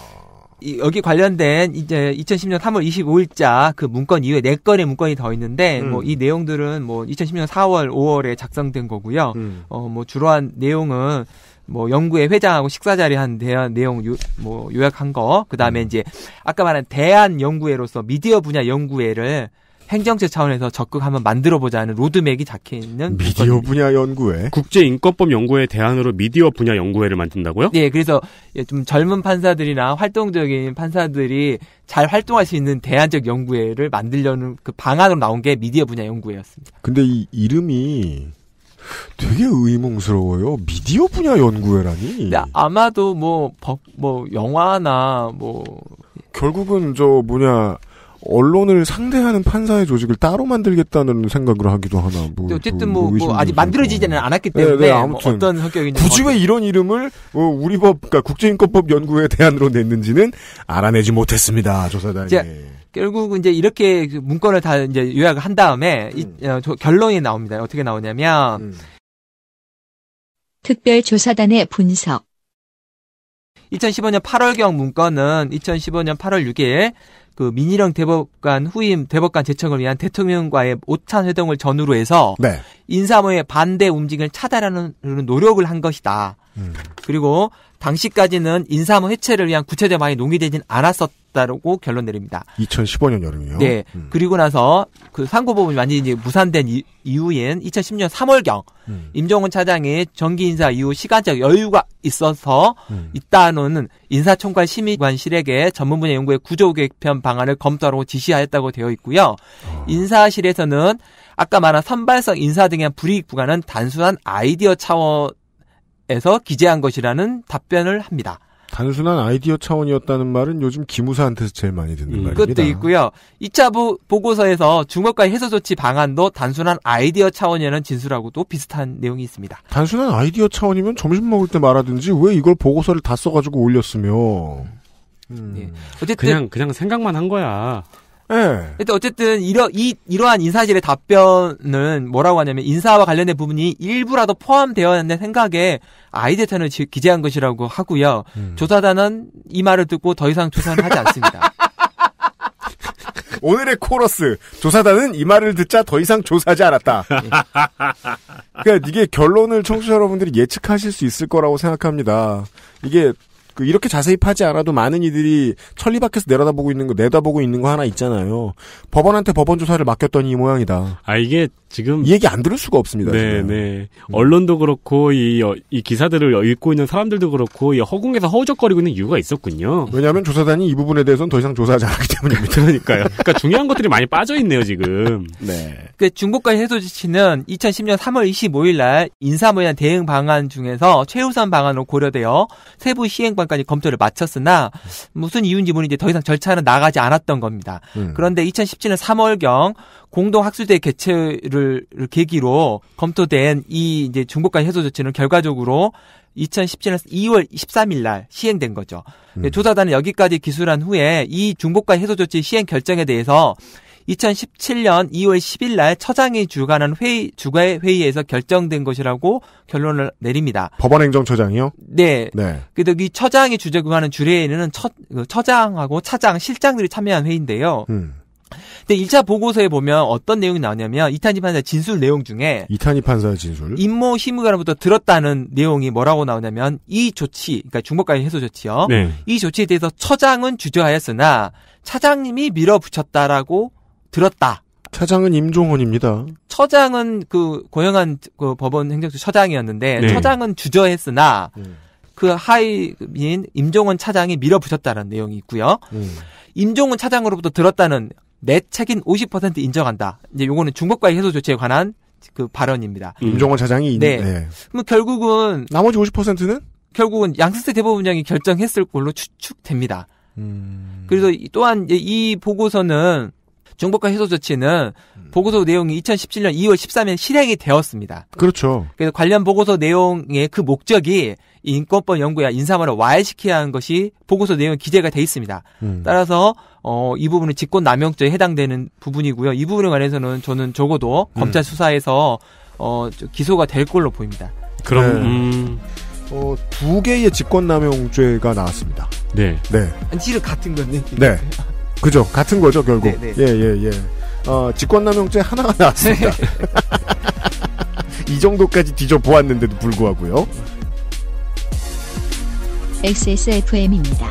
Speaker 1: 이, 여기 관련된 이제 2010년 3월 25일자 그 문건 이후에 네 건의 문건이 더 있는데 뭐 음. 뭐이 내용들은 뭐 2010년 4월, 5월에 작성된 거고요. 음. 어뭐 주로 한 내용은 뭐 연구회 회장하고 식사 자리 한 대한 내용 요, 뭐 요약한 거. 그다음에 음. 이제 아까 말한 대한 연구회로서 미디어 분야 연구회를 행정체 차원에서 적극 한번 만들어보자는 로드맵이 잡혀 있는 미디어
Speaker 2: 조입니다 분야 연구회
Speaker 1: 국제 인권법 연구회 대안으로 미디어 분야 연구회를 만든다고요? 네, 그래서 예, 좀 젊은 판사들이나 활동적인 판사들이 잘 활동할 수 있는 대안적 연구회를 만들려는 그 방안으로 나온 게 미디어 분야 연구회였습니다.
Speaker 2: 근데 이 이름이 되게 의문스러워요. 미디어 분야 연구회라니. 네,
Speaker 1: 아마도 뭐, 법, 뭐, 영화나 뭐.
Speaker 2: 결국은 저 뭐냐, 언론을 상대하는 판사의 조직을 따로 만들겠다는 생각을 하기도 하나. 뭐, 어쨌든 뭐, 뭐, 뭐 아직 만들어지지는
Speaker 1: 않았기 때문에 네, 네, 뭐 아무튼 어떤 성격인지
Speaker 2: 굳이 왜 이런 이름을 어, 우리 법, 그러니까 국제인권법 연구에 대안으로 냈는지는 알아내지 못했습니다 조사단이.
Speaker 1: 결국 이제 이렇게 문건을 다 이제 요약을 한 다음에 음. 이, 어, 저 결론이 나옵니다. 어떻게 나오냐면 음. 특별조사단의 분석. 2015년 8월경 문건은 2015년 8월 6일 그 민희령 대법관 후임 대법관 재청을 위한 대통령과의 오찬 회동을 전후로 해서 네. 인사모의 반대 움직임을 차단하는 노력을 한 것이다. 음. 그리고 당시까지는 인사모 해체를 위한 구체적 많이 논의되진 않았었. 없다고 결론 내립니다.
Speaker 2: 2015년 여름이요. 네.
Speaker 1: 음. 그리고 나서 그 상고법이 많이 이제 무산된 이, 이후인 2010년 3월경 음. 임종훈 차장이 정기 인사 이후 시간적 여유가 있어서 음. 있다는 인사총괄 심의관실에게 전문 분야 연구의 구조 개편 방안을 검토하라고 지시하였다고 되어 있고요. 어. 인사실에서는 아까 말한 선발성 인사 등의 불이익 부과는 단순한 아이디어 차원 에서 기재한 것이라는 답변을 합니다.
Speaker 2: 단순한 아이디어 차원이었다는 말은 요즘 기무사한테서 제일 많이 듣는 음, 말입니다. 그것도
Speaker 1: 있고요. 2차 보, 보고서에서 중업과의 해소 조치 방안도 단순한 아이디어 차원이라는 진술하고도 비슷한 내용이 있습니다.
Speaker 2: 단순한 아이디어 차원이면 점심 먹을 때 말하든지 왜 이걸 보고서를 다 써가지고 올렸으며.
Speaker 1: 음. 예. 어쨌든 그냥 그냥 생각만 한 거야. 네. 어쨌든 이러 이 이러한 인사실의 답변은 뭐라고 하냐면 인사와 관련된 부분이 일부라도 포함되어야 는 생각에 아이디어터을 기재한 것이라고 하고요. 음. 조사단은 이 말을 듣고 더 이상 조사를 하지 않습니다. 오늘의 코러스
Speaker 2: 조사단은 이 말을 듣자 더 이상 조사하지 않았다. 그러니까 이게 결론을 청취자 여러분들이 예측하실 수 있을 거라고 생각합니다. 이게 그 이렇게 자세히 파지 않아도 많은 이들이 천리 밖에서 내려다보고 있는 거 내다보고 있는 거 하나 있잖아요. 법원한테 법원 조사를 맡겼더니 이 모양이다. 아 이게 지금 이 얘기 안 들을 수가
Speaker 3: 없습니다. 네, 네.
Speaker 2: 음. 언론도
Speaker 3: 그렇고 이, 이 기사들을 읽고 있는 사람들도 그렇고 이 허공에서 허우적거리고 있는 이유가 있었군요.
Speaker 2: 왜냐하면 조사단이 이 부분에 대해서는 더 이상 조사하지 않기 때문입니다. 그러니까요. 그러니까 중요한 것들이 많이 빠져 있네요 지금. 네.
Speaker 1: 그중국과지 해소 지치는 2010년 3월 25일 날인사 모양 대 대응 방안 중에서 최우선 방안으로 고려되어 세부 시행 방 전까지 검토를 마쳤으나 무슨 이유인지 모르는데 더 이상 절차는 나가지 않았던 겁니다. 음. 그런데 2017년 3월경 공동 학술대 개최를 계기로 검토된 이 이제 중복간 해소 조치는 결과적으로 2017년 2월 13일 날 시행된 거죠. 음. 네, 조사단은 여기까지 기술한 후에 이 중복과 해소 조치 시행 결정에 대해서 2017년 2월 10일 날 처장이 주관한 회의 주가의 회의에서 결정된 것이라고 결론을 내립니다.
Speaker 2: 법원 행정처장이요?
Speaker 1: 네. 네. 그래이 처장이 주재구하는 주례에는 처, 그 처장하고 차장, 실장들이 참여한 회의인데요. 음. 근데 1차 보고서에 보면 어떤 내용이 나오냐면 이탄희 판사 진술 내용 중에
Speaker 2: 이탄희 판사 진술
Speaker 1: 임모 희무관으로부터 들었다는 내용이 뭐라고 나오냐면 이 조치 그러니까 중복가의 해소 조치요. 네. 이 조치에 대해서 처장은 주저하였으나 차장님이 밀어붙였다라고 들었다.
Speaker 2: 차장은 임종헌입니다.
Speaker 1: 처장은 그 고영한 그 법원 행정처 처장이었는데 네. 처장은 주저했으나 네. 그 하위인 임종헌 차장이 밀어붙였다는 내용이 있고요. 음. 임종헌 차장으로부터 들었다는 내 책임 50% 인정한다. 이제 요거는 중국과의 해소 조치에 관한 그 발언입니다. 음. 임종헌 차장이 인... 네. 네. 그럼 결국은 나머지 50%는 결국은 양승태 대법원장이 결정했을 걸로 추측됩니다. 음... 그래서 또한 이 보고서는 중복과 해소 조치는 음. 보고서 내용이 2017년 2월 13일 실행이 되었습니다. 그렇죠. 그래서 관련 보고서 내용의 그 목적이 인권법 연구야 인사말을 와해시켜야 하는 것이 보고서 내용에 기재가 돼 있습니다. 음. 따라서 어, 이 부분은 직권 남용죄에 해당되는 부분이고요. 이 부분에 관해서는 저는 적어도 음. 검찰 수사에서 어, 기소가 될 걸로 보입니다. 그럼 네. 음...
Speaker 2: 어, 두 개의 직권남용죄가 나왔습니다. 네. 네.
Speaker 1: 사실 같은 건데. 네.
Speaker 2: 그죠. 같은 거죠, 결국. 네, 네. 예, 예, 예. 어, 직권남용죄 하나가 나왔습니다. 네. 이 정도까지 뒤져보았는데도 불구하고요.
Speaker 1: XSFM입니다.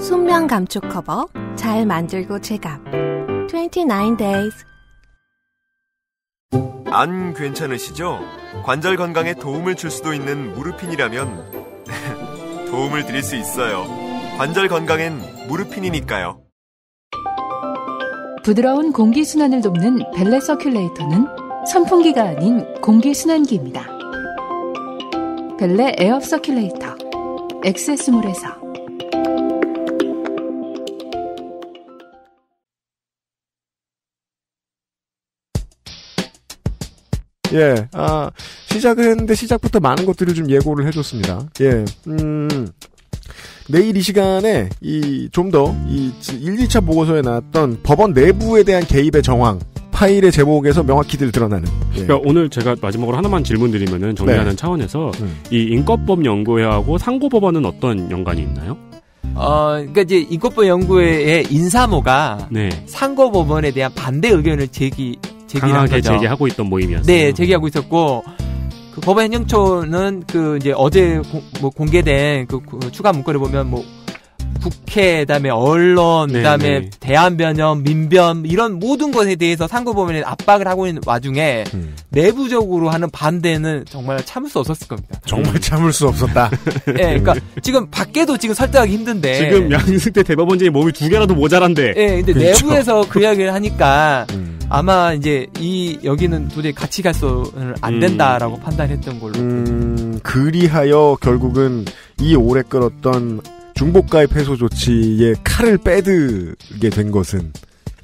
Speaker 1: 순면 감촉 커버 잘 만들고 제갑 29 days.
Speaker 2: 안 괜찮으시죠? 관절 건강에 도움을 줄 수도 있는 무르핀이라면 도움을 드릴 수 있어요. 관절 건강엔 무르핀이니까요.
Speaker 1: 부드러운 공기 순환을 돕는 벨레 서큘레이터는 선풍기가 아닌 공기 순환기입니다. 벨레 에어 서큘레이터 엑세스몰에서
Speaker 2: 예, 아, 시작을 했는데 시작부터 많은 것들을 좀 예고를 해줬습니다. 예, 음, 내일 이 시간에 이 좀 더이 1, 2차 보고서에 나왔던 법원 내부에 대한 개입의 정황 파일의 제목에서 명확히들 드러나는.
Speaker 3: 예. 그러니까 오늘 제가 마지막으로 하나만 질문드리면은 정리하는 네. 차원에서 음. 이 인권법 연구회하고 상고법원은 어떤 연관이 있나요?
Speaker 1: 어, 그러니까 이제 인권법 연구회의 인사모가 네. 상고법원에 대한 반대 의견을 제기 강하게 제기하고
Speaker 3: 있던 모임이었어요. 네,
Speaker 1: 제기하고 있었고 그 법안 행정처는 그 이제 어제 고, 뭐 공개된 그, 그 추가 문건을 보면 뭐 국회, 그다음에 언론, 네, 그다음에 네네. 대한변협, 민변 이런 모든 것에 대해서 상고법원에 압박을 하고 있는 와중에 음. 내부적으로 하는 반대는 정말 참을 수 없었을 겁니다. 정말 참을 수 없었다. 예, 네, 그러니까 지금 밖에도 지금 설득하기 힘든데 지금 양승태 대법원장이 몸이 두 개라도 모자란데. 예, 네, 근데 그렇죠. 내부에서 그 이야기를 하니까. 음. 아마 이제 이 여기는 도저 같이 갈수는 안 음. 된다라고 음. 판단했던 걸로.
Speaker 2: 음, 그리하여 결국은 이 오래 끌었던 중복가입 해소 조치에 칼을 빼드게 된 것은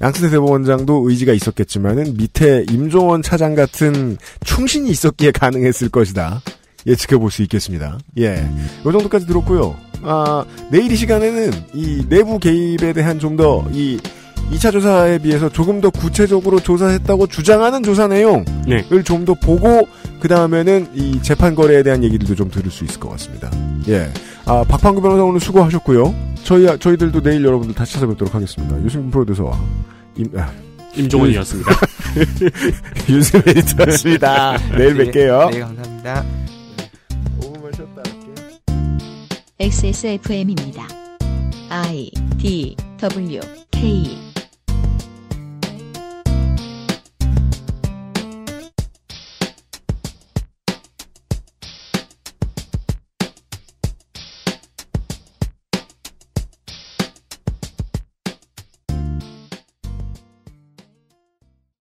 Speaker 2: 양승태 대법원장도 의지가 있었겠지만은 밑에 임종원 차장 같은 충신이 있었기에 가능했을 것이다. 예측해 볼수 있겠습니다. 예. 요 정도까지 들었고요. 아, 내일 이 시간에는 이 내부 개입에 대한 좀더이 2차 조사에 비해서 조금 더 구체적으로 조사했다고 주장하는 조사 내용을 네. 좀더 보고 그 다음에는 이 재판 거래에 대한 얘기들도 좀 들을 수 있을 것 같습니다. 예, 아 박판구 변호사 오늘 수고하셨고요. 저희 저희들도 내일 여러분들 다시 찾아뵙도록 하겠습니다. 유승민 프로듀서와 임 아, 임종훈이었습니다.
Speaker 1: 유승민 에디습니다 내일 뵐게요. 네, 감사합니다.
Speaker 2: 오후만 쉬다
Speaker 1: 할게. XSFM입니다. I D W K